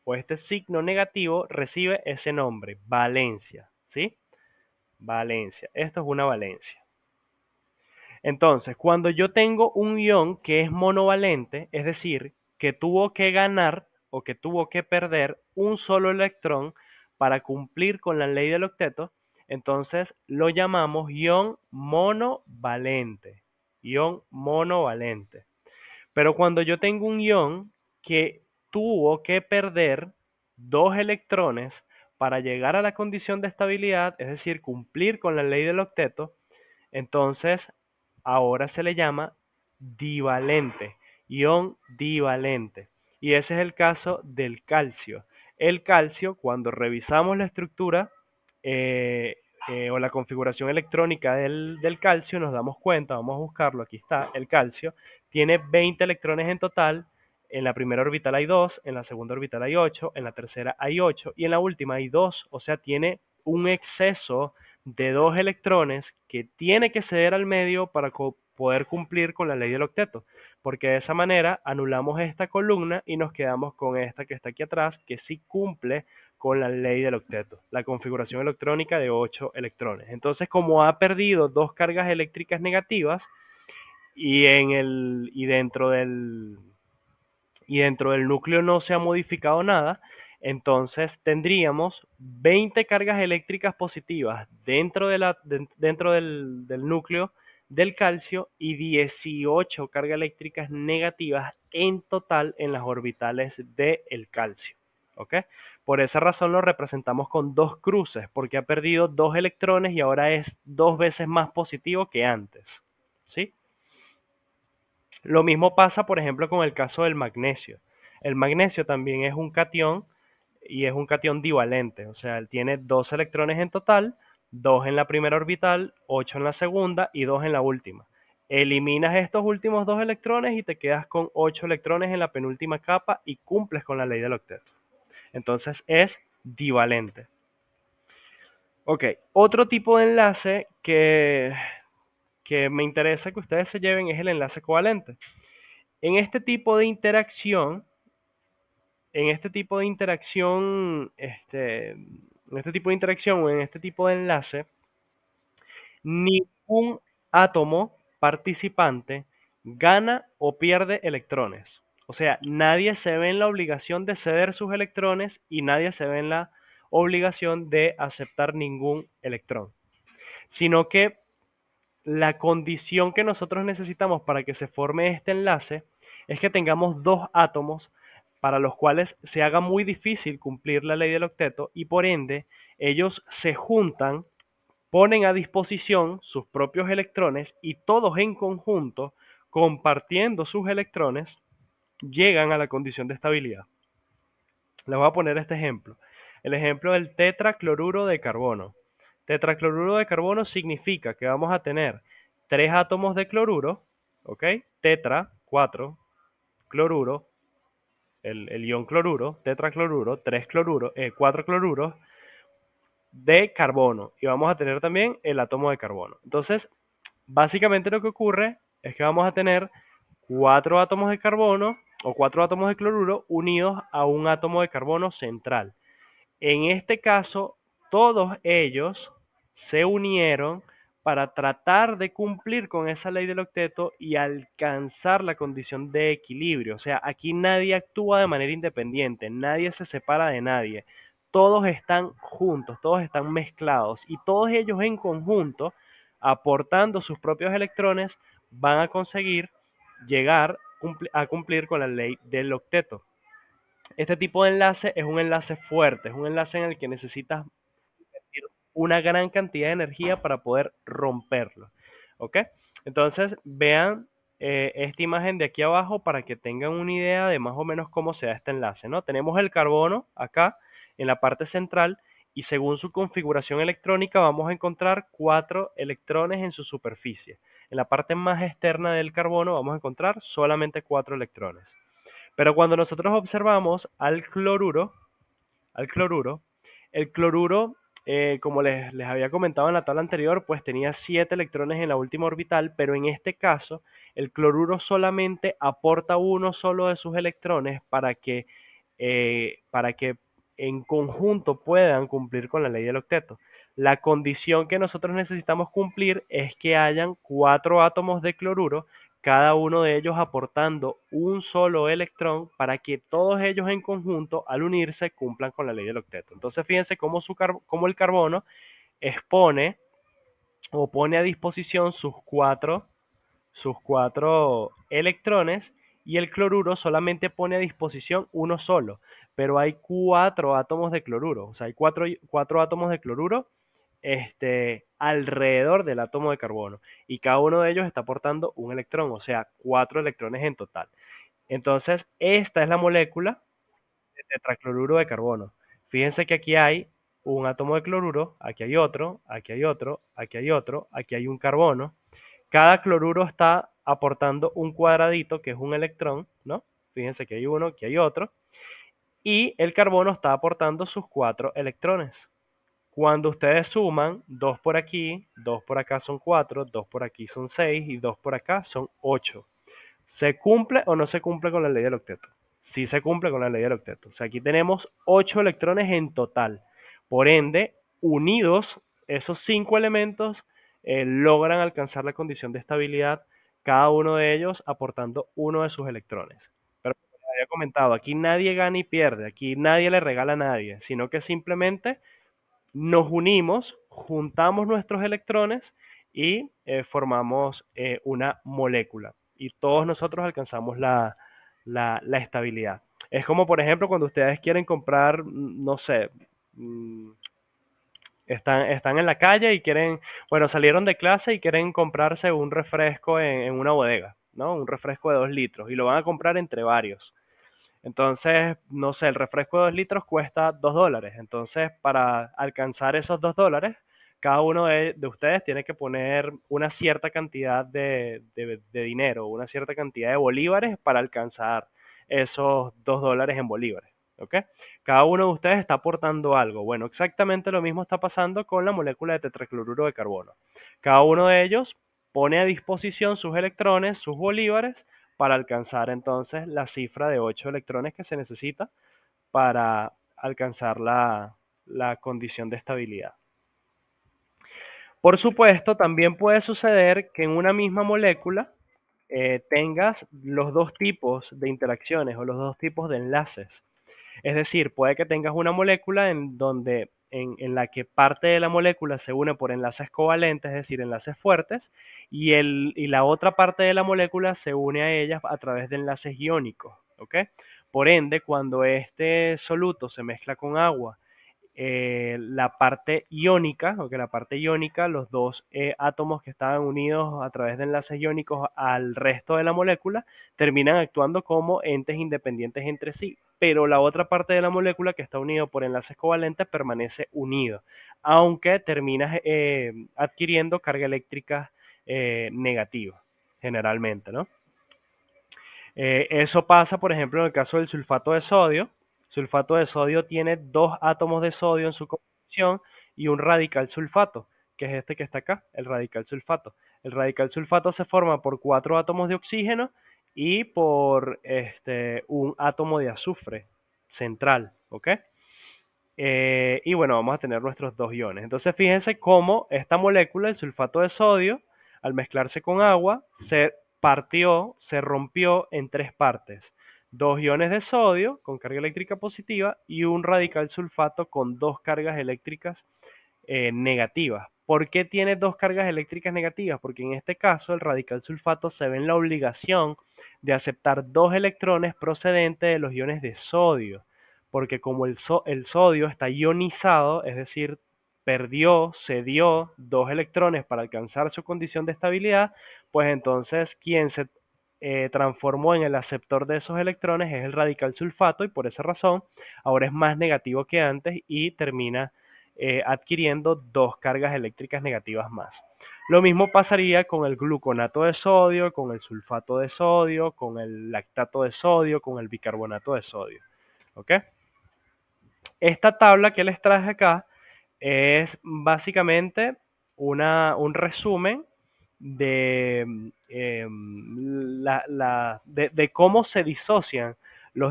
o este signo negativo recibe ese nombre, valencia, ¿sí? Valencia. Esto es una valencia. Entonces, cuando yo tengo un ion que es monovalente, es decir, que tuvo que ganar o que tuvo que perder un solo electrón para cumplir con la ley del octeto, entonces lo llamamos ion monovalente. Ion monovalente. Pero cuando yo tengo un ion que tuvo que perder dos electrones para llegar a la condición de estabilidad, es decir, cumplir con la ley del octeto, entonces ahora se le llama divalente, ion divalente. Y ese es el caso del calcio. El calcio, cuando revisamos la estructura eh, eh, o la configuración electrónica del, del calcio, nos damos cuenta, vamos a buscarlo, aquí está, el calcio, tiene 20 electrones en total, en la primera orbital hay 2, en la segunda orbital hay 8, en la tercera hay 8 y en la última hay 2, o sea, tiene un exceso de dos electrones que tiene que ceder al medio para poder cumplir con la ley del octeto, porque de esa manera anulamos esta columna y nos quedamos con esta que está aquí atrás, que sí cumple con la ley del octeto, la configuración electrónica de ocho electrones. Entonces, como ha perdido dos cargas eléctricas negativas y, en el, y, dentro, del, y dentro del núcleo no se ha modificado nada, entonces tendríamos 20 cargas eléctricas positivas dentro, dentro del, núcleo del calcio y 18 cargas eléctricas negativas en total en las orbitales del calcio. Por esa razón lo representamos con dos cruces, porque ha perdido dos electrones y ahora es dos veces más positivo que antes. ¿sí? Lo mismo pasa, por ejemplo, con el caso del magnesio. El magnesio también es un cation, y es un cation divalente, o sea, tiene dos electrones en total, dos en la primera orbital, ocho en la segunda y dos en la última. Eliminas estos últimos dos electrones y te quedas con ocho electrones en la penúltima capa y cumples con la ley del octeto. Entonces es divalente. Ok, otro tipo de enlace que, que me interesa que ustedes se lleven es el enlace covalente. En este tipo de interacción, en este tipo de interacción, este, en este tipo de interacción o en este tipo de enlace, ningún átomo participante gana o pierde electrones. O sea, nadie se ve en la obligación de ceder sus electrones y nadie se ve en la obligación de aceptar ningún electrón. Sino que la condición que nosotros necesitamos para que se forme este enlace es que tengamos dos átomos para los cuales se haga muy difícil cumplir la ley del octeto y por ende ellos se juntan, ponen a disposición sus propios electrones y todos en conjunto, compartiendo sus electrones, llegan a la condición de estabilidad. Les voy a poner este ejemplo. El ejemplo del tetracloruro de carbono. Tetracloruro de carbono significa que vamos a tener tres átomos de cloruro, ¿ok? Tetra, cuatro cloruro, el, ion cloruro, tetracloruro, tres cloruro, 4 eh, cloruros de carbono. Y vamos a tener también el átomo de carbono. Entonces, básicamente lo que ocurre es que vamos a tener cuatro átomos de carbono o cuatro átomos de cloruro unidos a un átomo de carbono central. En este caso, todos ellos se unieron para tratar de cumplir con esa ley del octeto y alcanzar la condición de equilibrio. O sea, aquí nadie actúa de manera independiente, nadie se separa de nadie. Todos están juntos, todos están mezclados y todos ellos en conjunto, aportando sus propios electrones, van a conseguir llegar a cumplir con la ley del octeto. Este tipo de enlace es un enlace fuerte, es un enlace en el que necesitas una gran cantidad de energía para poder romperlo. ¿Ok? Entonces, vean eh, esta imagen de aquí abajo para que tengan una idea de más o menos cómo se da este enlace. ¿no? Tenemos el carbono acá en la parte central y según su configuración electrónica vamos a encontrar cuatro electrones en su superficie. En la parte más externa del carbono vamos a encontrar solamente cuatro electrones. Pero cuando nosotros observamos al cloruro, al cloruro, el cloruro eh, como les, había comentado en la tabla anterior, pues tenía 7 electrones en la última orbital, pero en este caso el cloruro solamente aporta uno solo de sus electrones para que, eh, para que en conjunto puedan cumplir con la ley del octeto. La condición que nosotros necesitamos cumplir es que hayan cuatro átomos de cloruro cada uno de ellos aportando un solo electrón para que todos ellos en conjunto al unirse cumplan con la ley del octeto. Entonces fíjense cómo, su el carbono expone o pone a disposición sus cuatro, sus electrones y el cloruro solamente pone a disposición uno solo, pero hay cuatro átomos de cloruro, o sea, hay cuatro átomos de cloruro este, alrededor del átomo de carbono y cada uno de ellos está aportando un electrón, o sea, cuatro electrones en total. Entonces, esta es la molécula de tetracloruro de carbono. Fíjense que aquí hay un átomo de cloruro, aquí hay otro, aquí hay otro, aquí hay otro, aquí hay un carbono. Cada cloruro está aportando un cuadradito que es un electrón, ¿no? Fíjense que hay uno, que hay otro. Y el carbono está aportando sus cuatro electrones. Cuando ustedes suman, 2 por aquí, 2 por acá son 4, 2 por aquí son 6 y 2 por acá son 8. ¿Se cumple o no se cumple con la ley del octeto? Sí se cumple con la ley del octeto. O sea, aquí tenemos 8 electrones en total. Por ende, unidos esos 5 elementos eh, logran alcanzar la condición de estabilidad, cada uno de ellos aportando uno de sus electrones. Pero como había comentado, aquí nadie gana y pierde, aquí nadie le regala a nadie, sino que simplemente nos unimos, juntamos nuestros electrones y eh, formamos eh, una molécula. Y todos nosotros alcanzamos la, estabilidad. Es como, por ejemplo, cuando ustedes quieren comprar, mm, no sé, mm, están, en la calle y quieren, bueno, salieron de clase y quieren comprarse un refresco en, en una bodega, ¿no? Un refresco de dos litros y lo van a comprar entre varios. Entonces, no sé, el refresco de dos litros cuesta dos dólares. Entonces, para alcanzar esos dos dólares, cada uno de, ustedes tiene que poner una cierta cantidad de, dinero, una cierta cantidad de bolívares para alcanzar esos dos dólares en bolívares. ¿ok? Cada uno de ustedes está aportando algo. Bueno, exactamente lo mismo está pasando con la molécula de tetracloruro de carbono. Cada uno de ellos pone a disposición sus electrones, sus bolívares, para alcanzar entonces la cifra de 8 electrones que se necesita para alcanzar la, condición de estabilidad. Por supuesto, también puede suceder que en una misma molécula eh, tengas los dos tipos de interacciones o los dos tipos de enlaces. Es decir, puede que tengas una molécula en donde en, la que parte de la molécula se une por enlaces covalentes, es decir, enlaces fuertes, y, la otra parte de la molécula se une a ellas a través de enlaces iónicos. Por ende, cuando este soluto se mezcla con agua eh, la parte iónica, o que la parte iónica, los dos eh, átomos que estaban unidos a través de enlaces iónicos al resto de la molécula, terminan actuando como entes independientes entre sí, pero la otra parte de la molécula que está unida por enlaces covalentes permanece unido, aunque termina eh, adquiriendo carga eléctrica negativa, generalmente, ¿no? eso pasa, por ejemplo, en el caso del sulfato de sodio, Sulfato de sodio tiene dos átomos de sodio en su composición y un radical sulfato, que es este que está acá, el radical sulfato. El radical sulfato se forma por cuatro átomos de oxígeno y por este, un átomo de azufre central, ¿ok? Eh, y bueno, vamos a tener nuestros dos iones. Entonces fíjense cómo esta molécula, el sulfato de sodio, al mezclarse con agua, se partió, se rompió en tres partes dos iones de sodio con carga eléctrica positiva y un radical sulfato con dos cargas eléctricas eh, negativas. ¿Por qué tiene dos cargas eléctricas negativas? Porque en este caso el radical sulfato se ve en la obligación de aceptar dos electrones procedentes de los iones de sodio, porque como el, el sodio está ionizado, es decir, perdió, cedió dos electrones para alcanzar su condición de estabilidad, pues entonces quien se eh, transformó en el aceptor de esos electrones es el radical sulfato y por esa razón ahora es más negativo que antes y termina eh, adquiriendo dos cargas eléctricas negativas más. Lo mismo pasaría con el gluconato de sodio, con el sulfato de sodio, con el lactato de sodio, con el bicarbonato de sodio. Esta tabla que les traje acá es básicamente un resumen Mm, em, de, de, cómo se disocian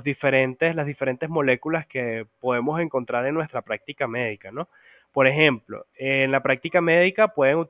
diferentes, las diferentes moléculas que podemos encontrar en nuestra práctica médica, ¿no? Por ejemplo, en la práctica médica pueden, o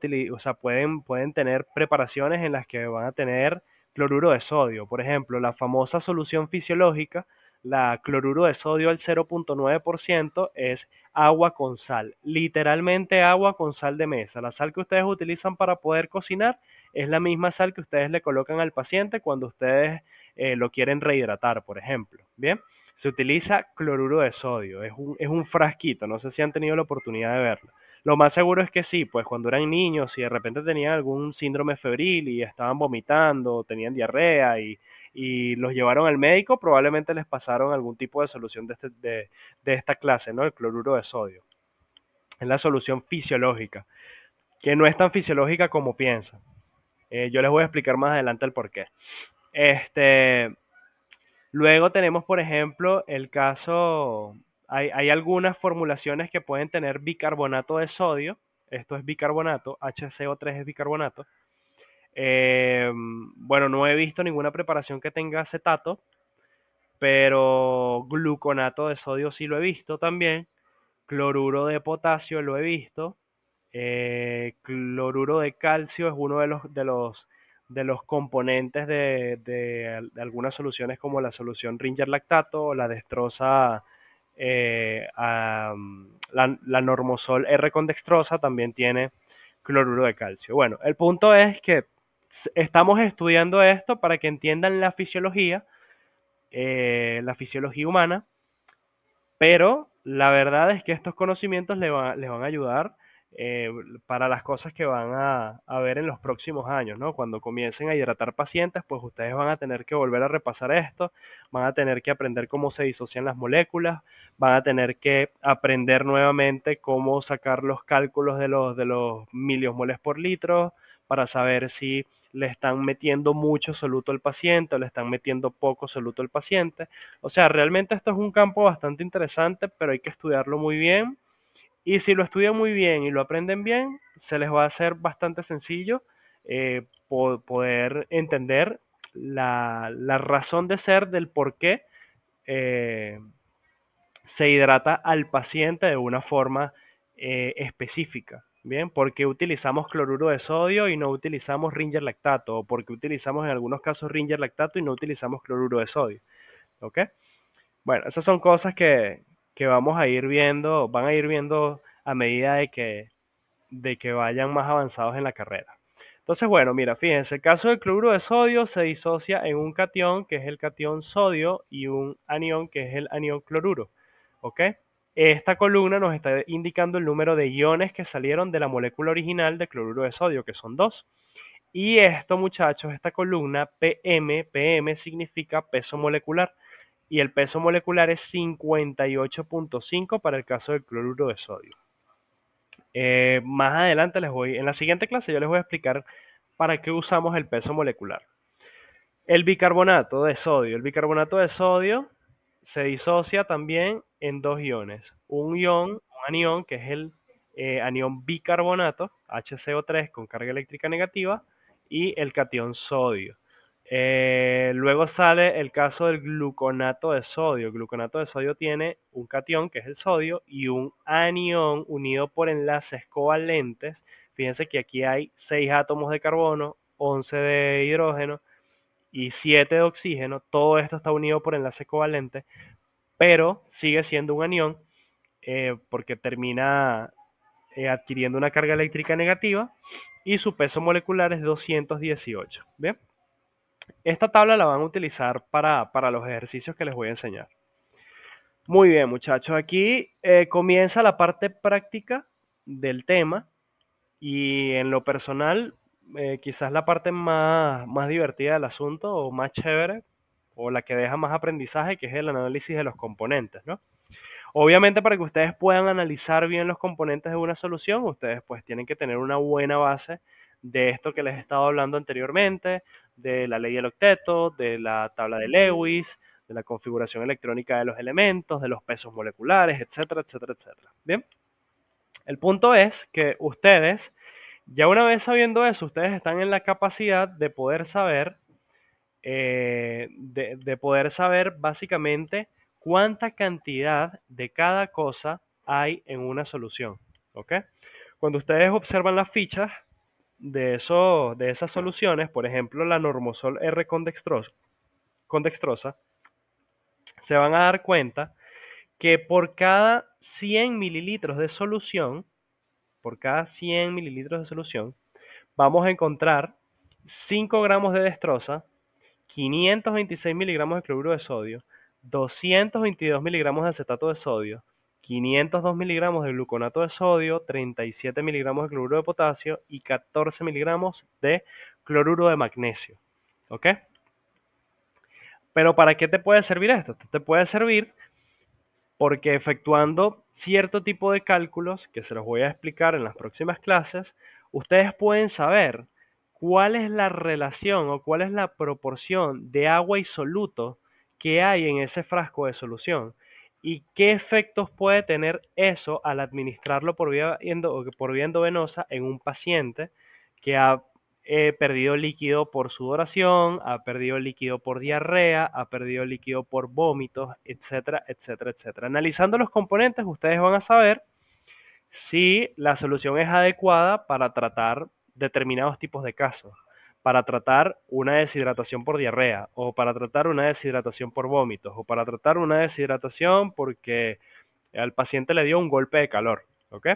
pueden, pueden tener preparaciones en las que van a tener cloruro de sodio. Por ejemplo, la famosa solución fisiológica la cloruro de sodio al 0.9% es agua con sal, literalmente agua con sal de mesa. La sal que ustedes utilizan para poder cocinar es la misma sal que ustedes le colocan al paciente cuando ustedes eh, lo quieren rehidratar, por ejemplo. Bien, se utiliza cloruro de sodio, es un, es un frasquito, no sé si han tenido la oportunidad de verlo. Lo más seguro es que sí, pues cuando eran niños y de repente tenían algún síndrome febril y estaban vomitando, tenían diarrea y, y los llevaron al médico, probablemente les pasaron algún tipo de solución este, de, esta clase, ¿no? El cloruro de sodio. Es la solución fisiológica, que no es tan fisiológica como piensan. Eh, yo les voy a explicar más adelante el por qué. Este, luego tenemos, por ejemplo, el caso, hay, hay algunas formulaciones que pueden tener bicarbonato de sodio, esto es bicarbonato, HCO3 es bicarbonato, Em, bueno, no he visto ninguna preparación que tenga acetato, pero gluconato de sodio sí lo he visto también, cloruro de potasio lo he visto, eh, cloruro de calcio es uno de los, de los, de los componentes de, de, algunas soluciones como la solución Ringer lactato o la destroza eh, la, normosol R con dextrosa también tiene cloruro de calcio. Bueno, el punto es que estamos estudiando esto para que entiendan la fisiología, eh, la fisiología humana, pero la verdad es que estos conocimientos les, van a ayudar eh, para las cosas que van a, a, ver en los próximos años, ¿no? Cuando comiencen a hidratar pacientes, pues ustedes van a tener que volver a repasar esto, van a tener que aprender cómo se disocian las moléculas, van a tener que aprender nuevamente cómo sacar los cálculos de los, de los miliomoles por litro, para saber si le están metiendo mucho soluto al paciente o le están metiendo poco soluto al paciente. O sea, realmente esto es un campo bastante interesante, pero hay que estudiarlo muy bien. Y si lo estudian muy bien y lo aprenden bien, se les va a hacer bastante sencillo eh, poder entender la, razón de ser del por qué eh, se hidrata al paciente de una forma eh, específica. Bien, qué utilizamos cloruro de sodio y no utilizamos ringer lactato, o porque utilizamos en algunos casos ringer lactato y no utilizamos cloruro de sodio. ¿Ok? Bueno, esas son cosas que, vamos a ir viendo, van a ir viendo a medida de que, de que vayan más avanzados en la carrera. Entonces, bueno, mira, fíjense, el caso del cloruro de sodio se disocia en un cation, que es el cation sodio, y un anión, que es el anión cloruro. ¿Ok? Esta columna nos está indicando el número de iones que salieron de la molécula original de cloruro de sodio, que son dos. Y esto, muchachos, esta columna PM, PM significa peso molecular. Y el peso molecular es 58.5 para el caso del cloruro de sodio. Eh, más adelante les voy, en la siguiente clase yo les voy a explicar para qué usamos el peso molecular. El bicarbonato de sodio. El bicarbonato de sodio se disocia también en dos iones. Un ion, un anión, que es el eh, anión bicarbonato, HCO3 con carga eléctrica negativa, y el cation sodio. Eh, luego sale el caso del gluconato de sodio. El gluconato de sodio tiene un cation, que es el sodio, y un anión unido por enlaces covalentes. Fíjense que aquí hay 6 átomos de carbono, 11 de hidrógeno, y 7 de oxígeno. Todo esto está unido por enlace covalente, pero sigue siendo un anión eh, porque termina eh, adquiriendo una carga eléctrica negativa y su peso molecular es 218. Bien. Esta tabla la van a utilizar para, los ejercicios que les voy a enseñar. Muy bien, muchachos. Aquí eh, comienza la parte práctica del tema y en lo personal eh, quizás la parte más, más divertida del asunto o más chévere o la que deja más aprendizaje, que es el análisis de los componentes, ¿no? Obviamente para que ustedes puedan analizar bien los componentes de una solución, ustedes pues tienen que tener una buena base de esto que les he estado hablando anteriormente, de la ley del octeto, de la tabla de Lewis, de la configuración electrónica de los elementos, de los pesos moleculares, etcétera, etcétera, etcétera. Bien. El punto es que ustedes ya una vez sabiendo eso, ustedes están en la capacidad de poder saber, eh, de, poder saber básicamente cuánta cantidad de cada cosa hay en una solución. ¿Ok? Cuando ustedes observan las fichas de, eso, de esas soluciones, por ejemplo, la normosol R con condextrosa, se van a dar cuenta que por cada 100 mililitros de solución por cada 100 mililitros de solución, vamos a encontrar 5 gramos de destroza, 526 miligramos de cloruro de sodio, 222 miligramos de acetato de sodio, 502 miligramos de gluconato de sodio, 37 miligramos de cloruro de potasio y 14 miligramos de cloruro de magnesio. ¿Ok? Pero ¿para qué te puede servir esto? Te puede servir porque efectuando cierto tipo de cálculos, que se los voy a explicar en las próximas clases, ustedes pueden saber cuál es la relación o cuál es la proporción de agua y soluto que hay en ese frasco de solución y qué efectos puede tener eso al administrarlo por vía, por endovenosa en un paciente que ha eh, perdido líquido por sudoración, ha perdido líquido por diarrea, ha perdido líquido por vómitos, etcétera, etcétera, etcétera. Analizando los componentes, ustedes van a saber si la solución es adecuada para tratar determinados tipos de casos, para tratar una deshidratación por diarrea, o para tratar una deshidratación por vómitos, o para tratar una deshidratación porque al paciente le dio un golpe de calor, ¿ok?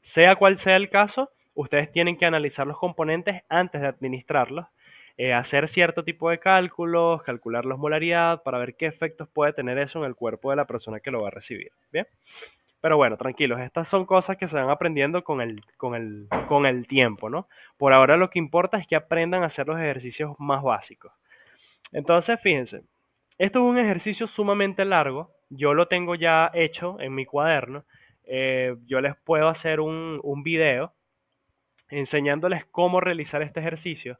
Sea cual sea el caso, ustedes tienen que analizar los componentes antes de administrarlos, eh, hacer cierto tipo de cálculos, calcular los molaridad para ver qué efectos puede tener eso en el cuerpo de la persona que lo va a recibir. Bien. Pero bueno, tranquilos, estas son cosas que se van aprendiendo con el, con con el tiempo, ¿no? Por ahora lo que importa es que aprendan a hacer los ejercicios más básicos. Entonces, fíjense, esto es un ejercicio sumamente largo. Yo lo tengo ya hecho en mi cuaderno. Eh, yo les puedo hacer un, un video enseñándoles cómo realizar este ejercicio.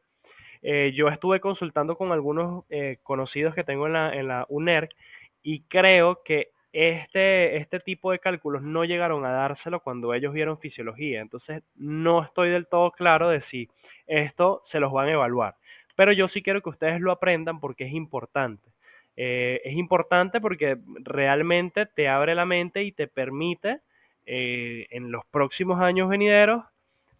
Eh, yo estuve consultando con algunos eh, conocidos que tengo en la, UNERC UNER y creo que este, este tipo de cálculos no llegaron a dárselo cuando ellos vieron fisiología. Entonces, no estoy del todo claro de si esto se los van a evaluar. Pero yo sí quiero que ustedes lo aprendan porque es importante. Eh, es importante porque realmente te abre la mente y te permite en los próximos años venideros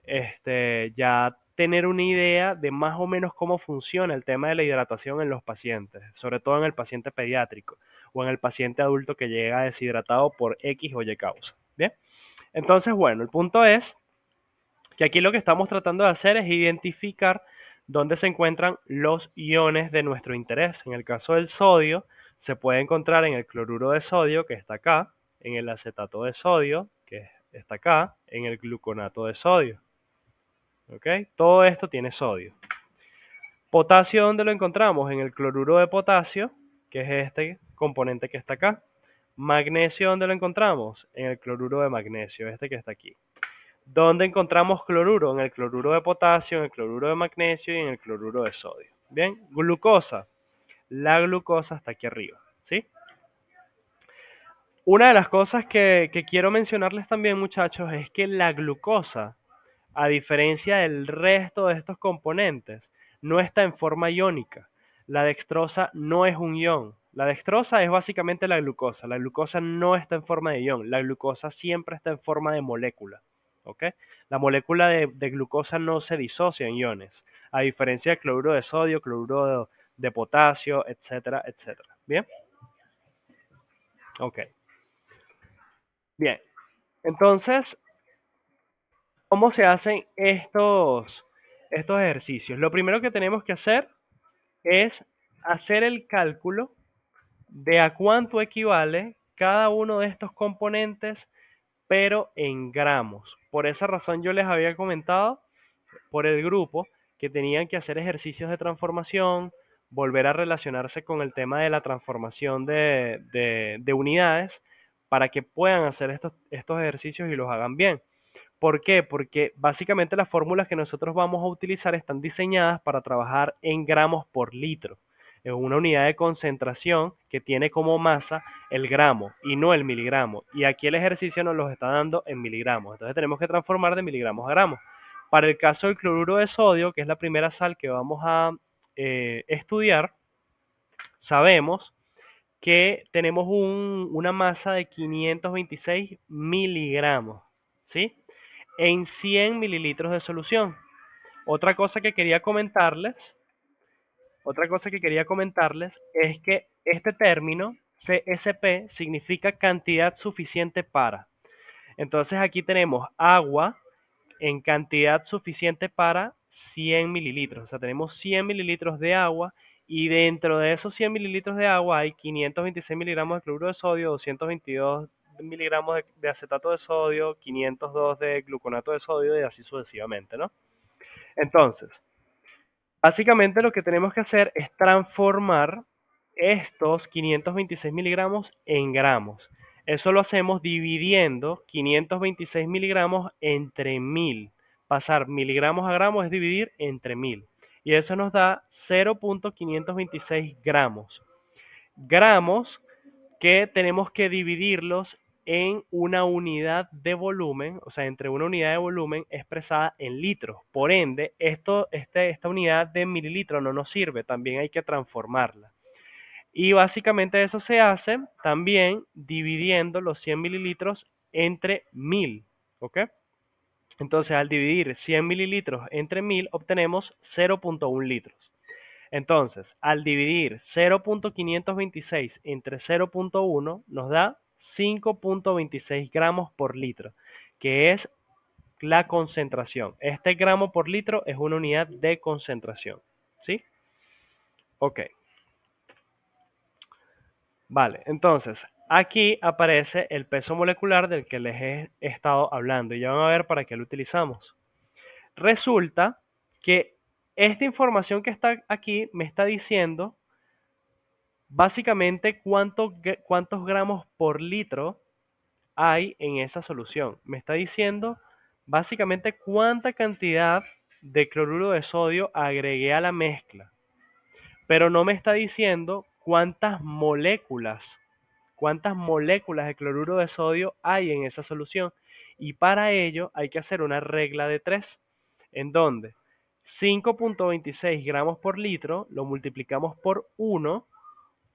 este, ya tener una idea de más o menos cómo funciona el tema de la hidratación en los pacientes, sobre todo en el paciente pediátrico o en el paciente adulto que llega deshidratado por X o Y causa. Bien, entonces, bueno, el punto es que aquí lo que estamos tratando de hacer es identificar dónde se encuentran los iones de nuestro interés. En el caso del sodio, se puede encontrar en el cloruro de sodio, que está acá, en el acetato de sodio, que está acá, en el gluconato de sodio. Todo esto tiene sodio. Potasio, ¿dónde lo encontramos? En el cloruro de potasio, que es este componente que está acá. Magnesio, ¿dónde lo encontramos? En el cloruro de magnesio, este que está aquí. ¿Dónde encontramos cloruro? En el cloruro de potasio, en el cloruro de magnesio y en el cloruro de sodio. Bien, glucosa. La glucosa está aquí arriba, ¿sí? Una de las cosas que quiero mencionarles también, muchachos, es que la glucosa a diferencia del resto de estos componentes, no está en forma iónica. La dextrosa no es un ion. La dextrosa es básicamente la glucosa. La glucosa no está en forma de ion. La glucosa siempre está en forma de molécula. ¿ok? La molécula de, glucosa no se disocia en iones, a diferencia del cloruro de sodio, cloruro de, de potasio, etcétera, etcétera. ¿Bien? Ok. Bien. Entonces, ¿Cómo se hacen estos, estos ejercicios? Lo primero que tenemos que hacer es hacer el cálculo de a cuánto equivale cada uno de estos componentes, pero en gramos. Por esa razón yo les había comentado por el grupo que tenían que hacer ejercicios de transformación, volver a relacionarse con el tema de la transformación de, unidades para que puedan hacer estos, estos ejercicios y los hagan bien. ¿Por qué? Porque básicamente las fórmulas que nosotros vamos a utilizar están diseñadas para trabajar en gramos por litro. Es una unidad de concentración que tiene como masa el gramo y no el miligramo. Y aquí el ejercicio nos los está dando en miligramos. Entonces tenemos que transformar de miligramos a gramos. Para el caso del cloruro de sodio, que es la primera sal que vamos a eh, estudiar, sabemos que tenemos una masa de 526 miligramos. ¿Sí? en 100 mililitros de solución. Otra cosa que quería comentarles, otra cosa que quería comentarles es que este término CSP significa cantidad suficiente para. Entonces aquí tenemos agua en cantidad suficiente para 100 mililitros. O sea, tenemos 100 mililitros de agua y dentro de esos 100 mililitros de agua hay 526 miligramos de cloruro de sodio, 222 miligramos de, acetato de sodio, 502 de gluconato de sodio y así sucesivamente, ¿no? Entonces, básicamente lo que tenemos que hacer es transformar estos 526 miligramos en gramos. Eso lo hacemos dividiendo 526 miligramos entre 1000. Pasar miligramos a gramos es dividir entre 1000. Y eso nos da 0.526 gramos. Gramos que tenemos que dividirlos en una unidad de volumen, o sea, entre una unidad de volumen expresada en litros. Por ende, esto, este, esta unidad de mililitro no nos sirve, también hay que transformarla. Y básicamente eso se hace también dividiendo los 100 mililitros entre 1000, ¿ok? Entonces, al dividir 100 mililitros entre 1000, obtenemos 0.1 litros. Entonces, al dividir 0.526 entre 0.1, nos da 5.26 gramos por litro, que es la concentración. Este gramo por litro es una unidad de concentración. ¿Sí? Ok. Vale, entonces aquí aparece el peso molecular del que les he estado hablando y ya van a ver para qué lo utilizamos. Resulta que esta información que está aquí me está diciendo básicamente cuántos gramos por litro hay en esa solución. Me está diciendo básicamente cuánta cantidad de cloruro de sodio agregué a la mezcla, pero no me está diciendo cuántas moléculas, cuántas moléculas de cloruro de sodio hay en esa solución. Y para ello hay que hacer una regla de 3, en donde 5.26 gramos por litro lo multiplicamos por 1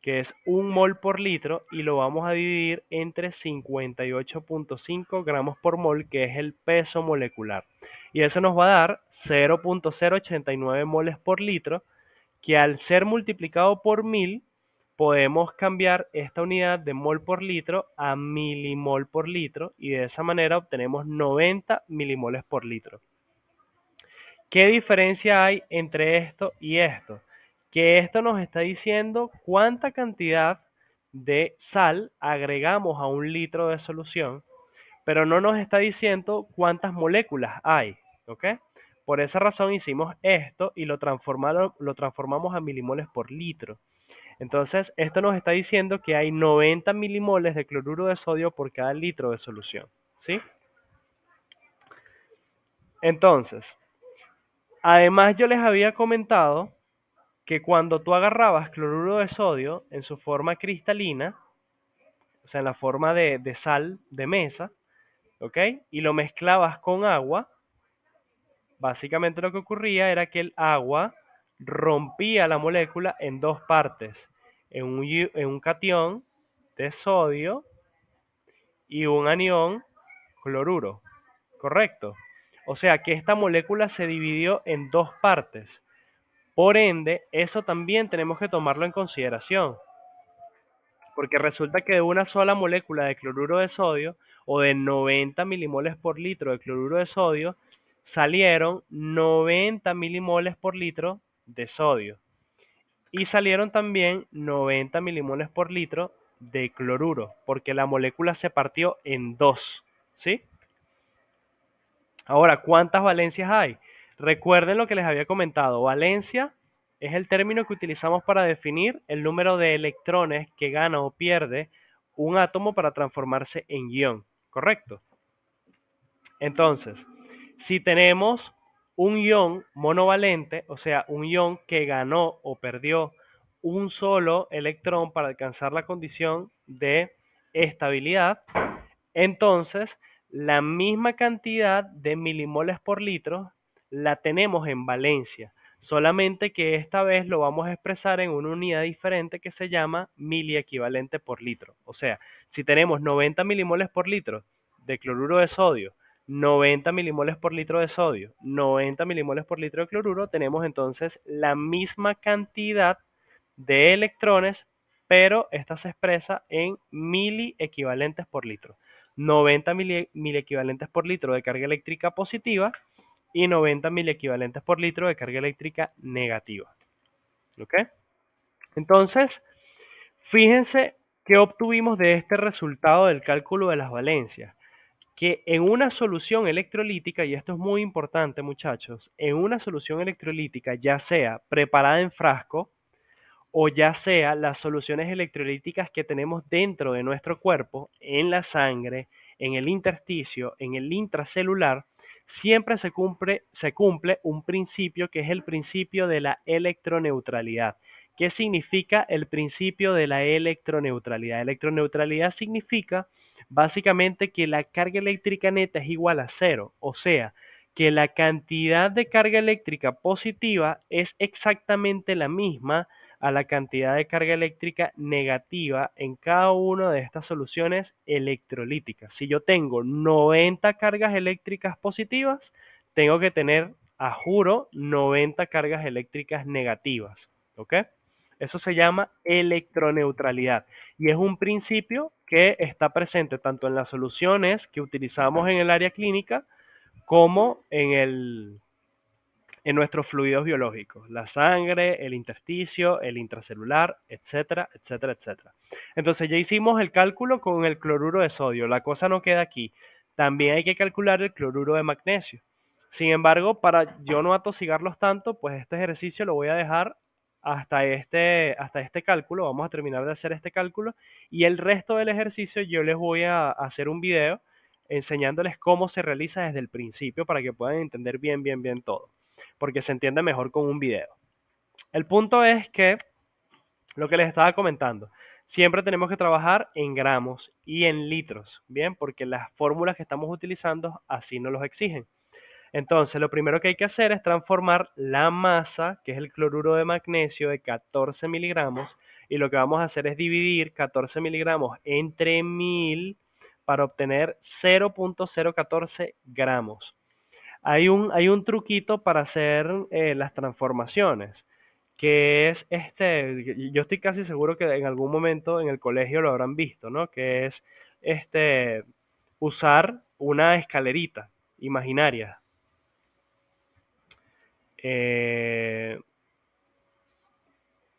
que es un mol por litro, y lo vamos a dividir entre 58.5 gramos por mol, que es el peso molecular. Y eso nos va a dar 0.089 moles por litro, que al ser multiplicado por 1000, podemos cambiar esta unidad de mol por litro a milimol por litro, y de esa manera obtenemos 90 milimoles por litro. ¿Qué diferencia hay entre esto y esto? que esto nos está diciendo cuánta cantidad de sal agregamos a un litro de solución, pero no nos está diciendo cuántas moléculas hay. ¿ok? Por esa razón hicimos esto y lo, transformamos a milimoles por litro. Entonces, esto nos está diciendo que hay 90 milimoles de cloruro de sodio por cada litro de solución. ¿Sí? Entonces, además yo les había comentado que cuando tú agarrabas cloruro de sodio en su forma cristalina, o sea, en la forma de, sal de mesa, ¿ok? Y lo mezclabas con agua, básicamente lo que ocurría era que el agua rompía la molécula en dos partes, en un, en un catión de sodio y un anión cloruro, ¿correcto? O sea que esta molécula se dividió en dos partes. Por ende, eso también tenemos que tomarlo en consideración. Porque resulta que de una sola molécula de cloruro de sodio o de 90 milimoles por litro de cloruro de sodio salieron 90 milimoles por litro de sodio. Y salieron también 90 milimoles por litro de cloruro, porque la molécula se partió en dos. ¿Sí? Ahora, ¿cuántas valencias hay? Recuerden lo que les había comentado, valencia es el término que utilizamos para definir el número de electrones que gana o pierde un átomo para transformarse en ion, ¿correcto? Entonces, si tenemos un ion monovalente, o sea, un ion que ganó o perdió un solo electrón para alcanzar la condición de estabilidad, entonces la misma cantidad de milimoles por litro la tenemos en Valencia, solamente que esta vez lo vamos a expresar en una unidad diferente que se llama miliequivalente por litro. O sea, si tenemos 90 milimoles por litro de cloruro de sodio, 90 milimoles por litro de sodio, 90 milimoles por litro de cloruro, tenemos entonces la misma cantidad de electrones, pero esta se expresa en miliequivalentes por litro. 90 miliequivalentes por litro de carga eléctrica positiva y 90 mil equivalentes por litro de carga eléctrica negativa. ¿Ok? Entonces, fíjense qué obtuvimos de este resultado del cálculo de las valencias. Que en una solución electrolítica, y esto es muy importante muchachos, en una solución electrolítica, ya sea preparada en frasco o ya sea las soluciones electrolíticas que tenemos dentro de nuestro cuerpo, en la sangre, en el intersticio, en el intracelular, siempre se cumple, un principio que es el principio de la electroneutralidad. ¿Qué significa el principio de la electroneutralidad? Electroneutralidad significa básicamente que la carga eléctrica neta es igual a cero, o sea, que la cantidad de carga eléctrica positiva es exactamente la misma a la cantidad de carga eléctrica negativa en cada una de estas soluciones electrolíticas. Si yo tengo 90 cargas eléctricas positivas, tengo que tener, a juro, 90 cargas eléctricas negativas. ¿Ok? Eso se llama electroneutralidad y es un principio que está presente tanto en las soluciones que utilizamos en el área clínica como en el, en nuestros fluidos biológicos, la sangre, el intersticio, el intracelular, etcétera, etcétera, etcétera. Entonces ya hicimos el cálculo con el cloruro de sodio, la cosa no queda aquí. También hay que calcular el cloruro de magnesio. Sin embargo, para yo no atosigarlos tanto, pues este ejercicio lo voy a dejar hasta este, hasta este cálculo. Vamos a terminar de hacer este cálculo y el resto del ejercicio yo les voy a hacer un video enseñándoles cómo se realiza desde el principio para que puedan entender bien, bien, bien todo porque se entiende mejor con un video. El punto es que, lo que les estaba comentando, siempre tenemos que trabajar en gramos y en litros, ¿bien? Porque las fórmulas que estamos utilizando así nos los exigen. Entonces, lo primero que hay que hacer es transformar la masa, que es el cloruro de magnesio de 14 miligramos, y lo que vamos a hacer es dividir 14 miligramos entre 1000 para obtener 0.014 gramos. Hay un, hay un truquito para hacer eh, las transformaciones, que es este, yo estoy casi seguro que en algún momento en el colegio lo habrán visto, ¿no? Que es este, usar una escalerita imaginaria. Eh,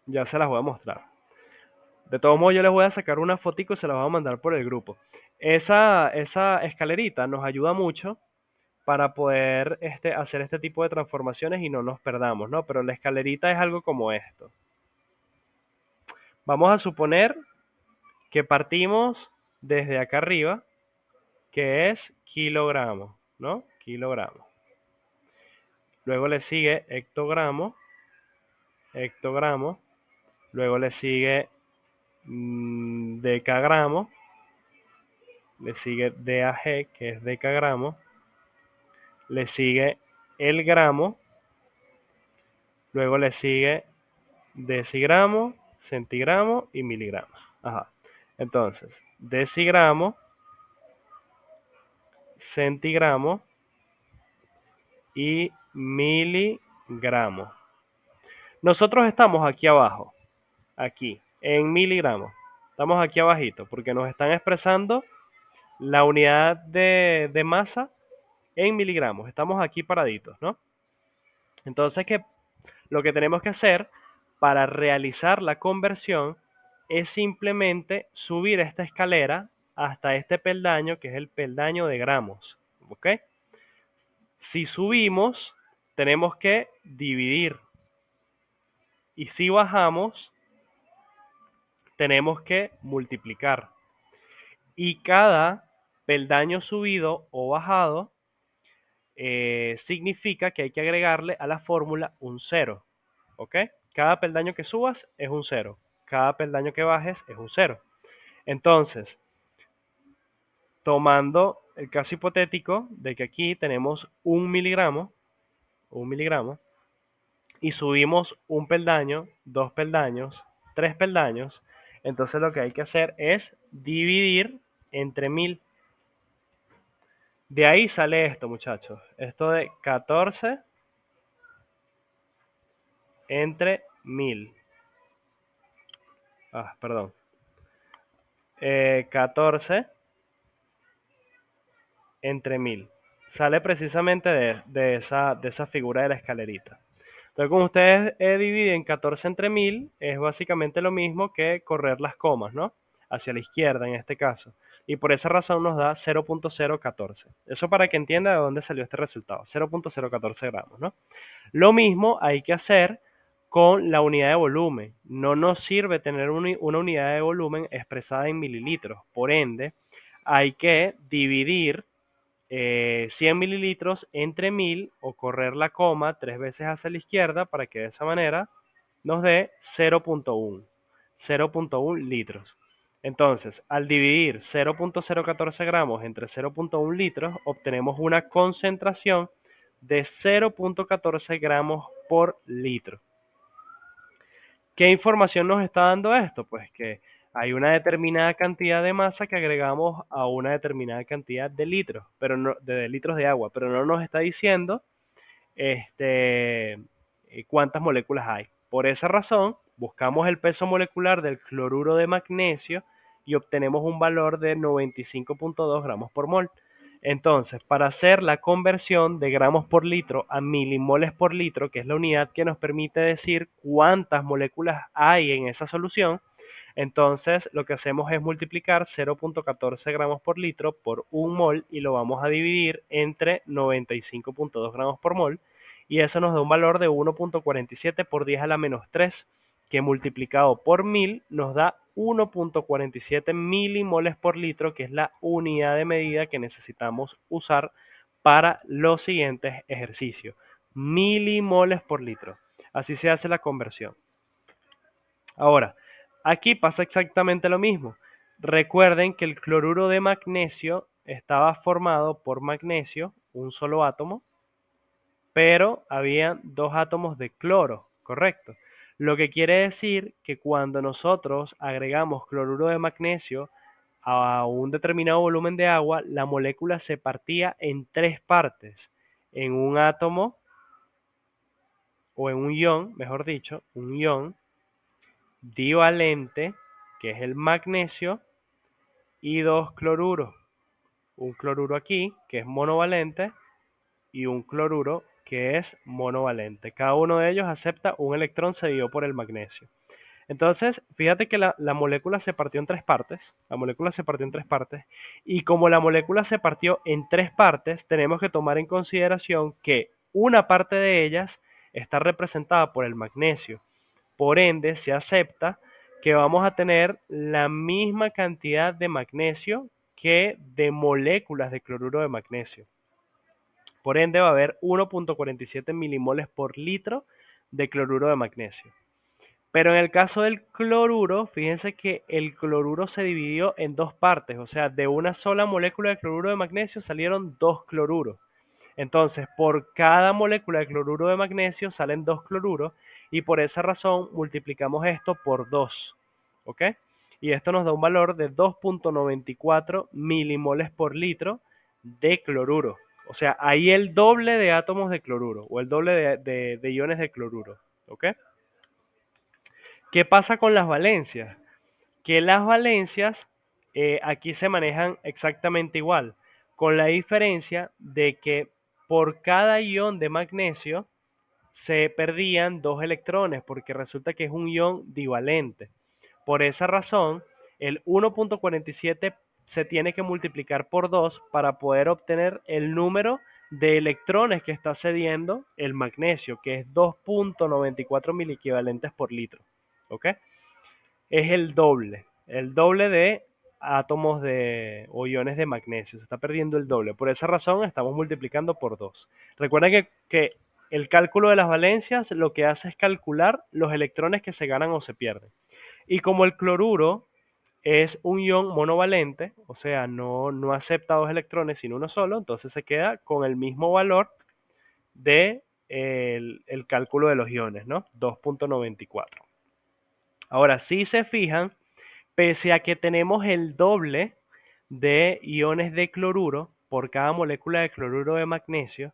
ya se las voy a mostrar. De todos modos, yo les voy a sacar una fotico y se la voy a mandar por el grupo. Esa, esa escalerita nos ayuda mucho para poder este, hacer este tipo de transformaciones y no nos perdamos, ¿no? Pero la escalerita es algo como esto. Vamos a suponer que partimos desde acá arriba, que es kilogramo, ¿no? Kilogramo. Luego le sigue hectogramo, hectogramo. Luego le sigue mm, decagramo. Le sigue DAG, que es decagramo le sigue el gramo, luego le sigue decigramo, centigramo y miligramo. Ajá. Entonces, decigramo, centigramo y miligramo. Nosotros estamos aquí abajo, aquí, en miligramos. Estamos aquí abajito porque nos están expresando la unidad de, de masa en miligramos. Estamos aquí paraditos, ¿no? Entonces, que lo que tenemos que hacer para realizar la conversión es simplemente subir esta escalera hasta este peldaño, que es el peldaño de gramos. ¿Ok? Si subimos, tenemos que dividir. Y si bajamos, tenemos que multiplicar. Y cada peldaño subido o bajado eh, significa que hay que agregarle a la fórmula un cero, ¿Ok? Cada peldaño que subas es un cero, Cada peldaño que bajes es un cero. Entonces, tomando el caso hipotético de que aquí tenemos un miligramo, un miligramo, y subimos un peldaño, dos peldaños, tres peldaños, entonces lo que hay que hacer es dividir entre mil. De ahí sale esto, muchachos. Esto de 14 entre 1000. Ah, perdón. 14 eh, entre 1000. Sale precisamente de, esa, figura de la escalerita. Entonces, como ustedes eh, dividen 14 entre 1000, es básicamente lo mismo que correr las comas, ¿no? Hacia la izquierda en este caso y por esa razón nos da 0.014. Eso para que entienda de dónde salió este resultado, 0.014 gramos, ¿no? Lo mismo hay que hacer con la unidad de volumen. No nos sirve tener una unidad de volumen expresada en mililitros, por ende, hay que dividir 100 eh, mililitros entre 1000 o correr la coma tres veces hacia la izquierda para que de esa manera nos dé 0.1, 0.1 litros. Entonces, al dividir 0.014 gramos entre 0.1 litros, obtenemos una concentración de 0.14 gramos por litro. ¿Qué información nos está dando esto? Pues que hay una determinada cantidad de masa que agregamos a una determinada cantidad de litros, pero no, de litros de agua, pero no nos está diciendo este, eh, cuántas moléculas hay. Por esa razón, buscamos el peso molecular del cloruro de magnesio y obtenemos un valor de 95.2 gramos por mol. Entonces, para hacer la conversión de gramos por litro a milimoles por litro, que es la unidad que nos permite decir cuántas moléculas hay en esa solución, entonces lo que hacemos es multiplicar 0.14 gramos por litro por un mol y lo vamos a dividir entre 95.2 gramos por mol y eso nos da un valor de 1.47 por 10 a la menos 3 que multiplicado por 1000 nos da 1.47 milimoles por litro, que es la unidad de medida que necesitamos usar para los siguientes ejercicios. Milimoles por litro. Así se hace la conversión. Ahora, aquí pasa exactamente lo mismo. Recuerden que el cloruro de magnesio estaba formado por magnesio, un solo átomo, pero había dos átomos de cloro, ¿correcto? Lo que quiere decir que cuando nosotros agregamos cloruro de magnesio a un determinado volumen de agua, la molécula se partía en tres partes, en un átomo o en un ion, mejor dicho, un ion divalente, que es el magnesio, y dos cloruros. Un cloruro aquí, que es monovalente, y un cloruro que es monovalente. Cada uno de ellos acepta un electrón cedido por el magnesio. Entonces, fíjate que la, la, molécula se partió en tres partes. La molécula se partió en tres partes. Y como la molécula se partió en tres partes, tenemos que tomar en consideración que una parte de ellas está representada por el magnesio. Por ende, se acepta que vamos a tener la misma cantidad de magnesio que de moléculas de cloruro de magnesio. Por ende, va a haber 1.47 milimoles por litro de cloruro de magnesio. Pero en el caso del cloruro, fíjense que el cloruro se dividió en dos partes, o sea, de una sola molécula de cloruro de magnesio salieron dos cloruros. Entonces, por cada molécula de cloruro de magnesio salen dos cloruros y por esa razón multiplicamos esto por dos, ¿ok? Y esto nos da un valor de 2.94 milimoles por litro de cloruro. O sea, hay el doble de átomos de cloruro o el doble de, iones de cloruro. ¿Ok? ¿Qué pasa con las valencias? Que las valencias eh, aquí se manejan exactamente igual, con la diferencia de que por cada ion de magnesio se perdían dos electrones, porque resulta que es un ion divalente. Por esa razón, el 1.47 se tiene que multiplicar por 2 para poder obtener el número de electrones que está cediendo el magnesio, que es 2.94 equivalentes por litro. ¿Ok? Es el doble, el doble de átomos de o iones de magnesio. Se está perdiendo el doble. Por esa razón estamos multiplicando por 2. Recuerden que, que el cálculo de las valencias lo que hace es calcular los electrones que se ganan o se pierden. Y como el cloruro es un ion monovalente, o sea, no, acepta dos electrones sino uno solo, entonces se queda con el mismo valor de el, el cálculo de los iones, ¿no? 2.94. Ahora, si se fijan, pese a que tenemos el doble de iones de cloruro por cada molécula de cloruro de magnesio,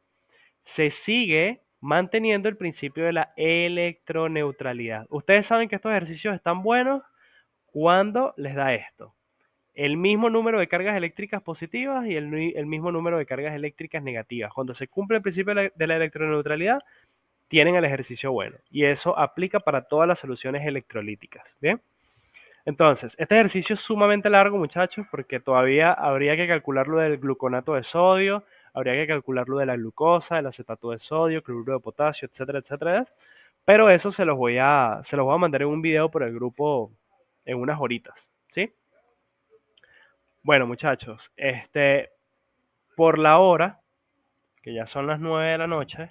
se sigue manteniendo el principio de la electroneutralidad. Ustedes saben que estos ejercicios están buenos cuando les da esto. El mismo número de cargas eléctricas positivas y el, mismo número de cargas eléctricas negativas. Cuando se cumple el principio de la, electroneutralidad, tienen el ejercicio bueno. Y eso aplica para todas las soluciones electrolíticas. Bien. Entonces, este ejercicio es sumamente largo, muchachos, porque todavía habría que calcular lo del gluconato de sodio, habría que calcular lo de la glucosa, el acetato de sodio, cloruro de potasio, etcétera, etcétera. Pero eso se los voy a, se los voy a mandar en un video por el grupo en unas horitas, ¿sí? Bueno, muchachos, este, por la hora, que ya son las 9 de la noche,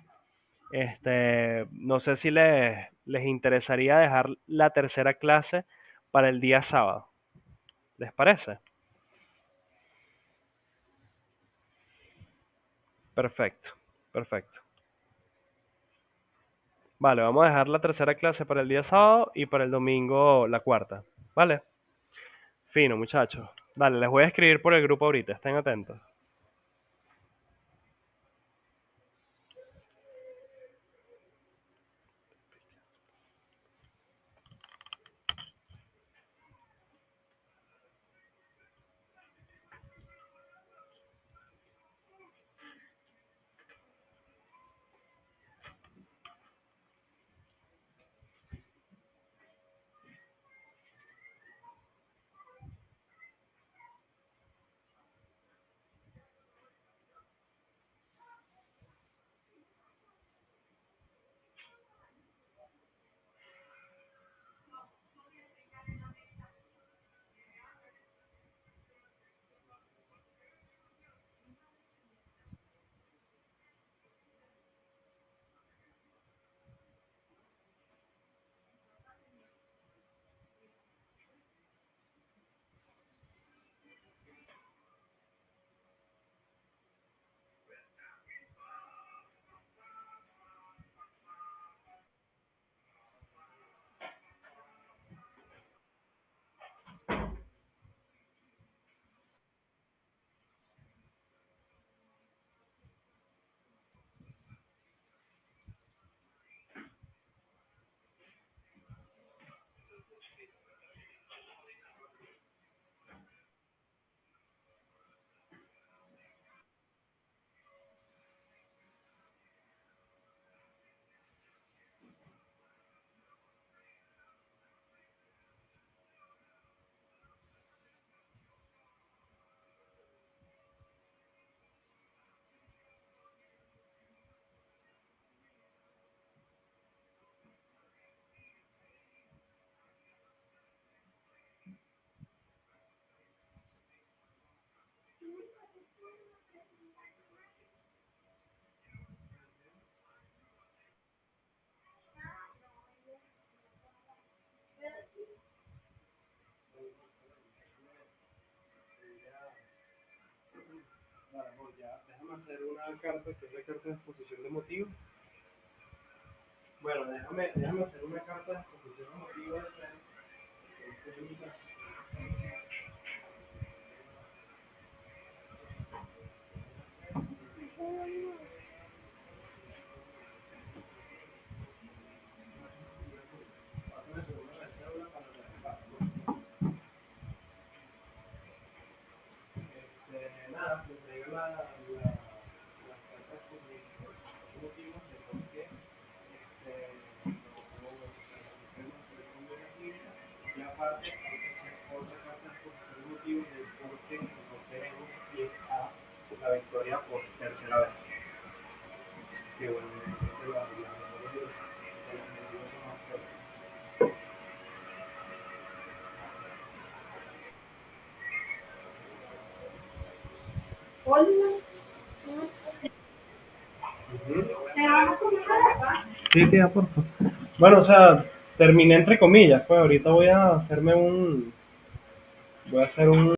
este, no sé si les, les interesaría dejar la tercera clase para el día sábado. ¿Les parece? Perfecto, perfecto. Vale, vamos a dejar la tercera clase para el día sábado y para el domingo la cuarta. ¿Vale? Fino, muchachos. Dale, les voy a escribir por el grupo ahorita, estén atentos. hacer una carta que es la carta de exposición de motivo Bueno, déjame, déjame hacer una carta de exposición de motivo eh, de Bueno, o sea, terminé entre comillas, pues ahorita voy a hacerme un... Voy a hacer un...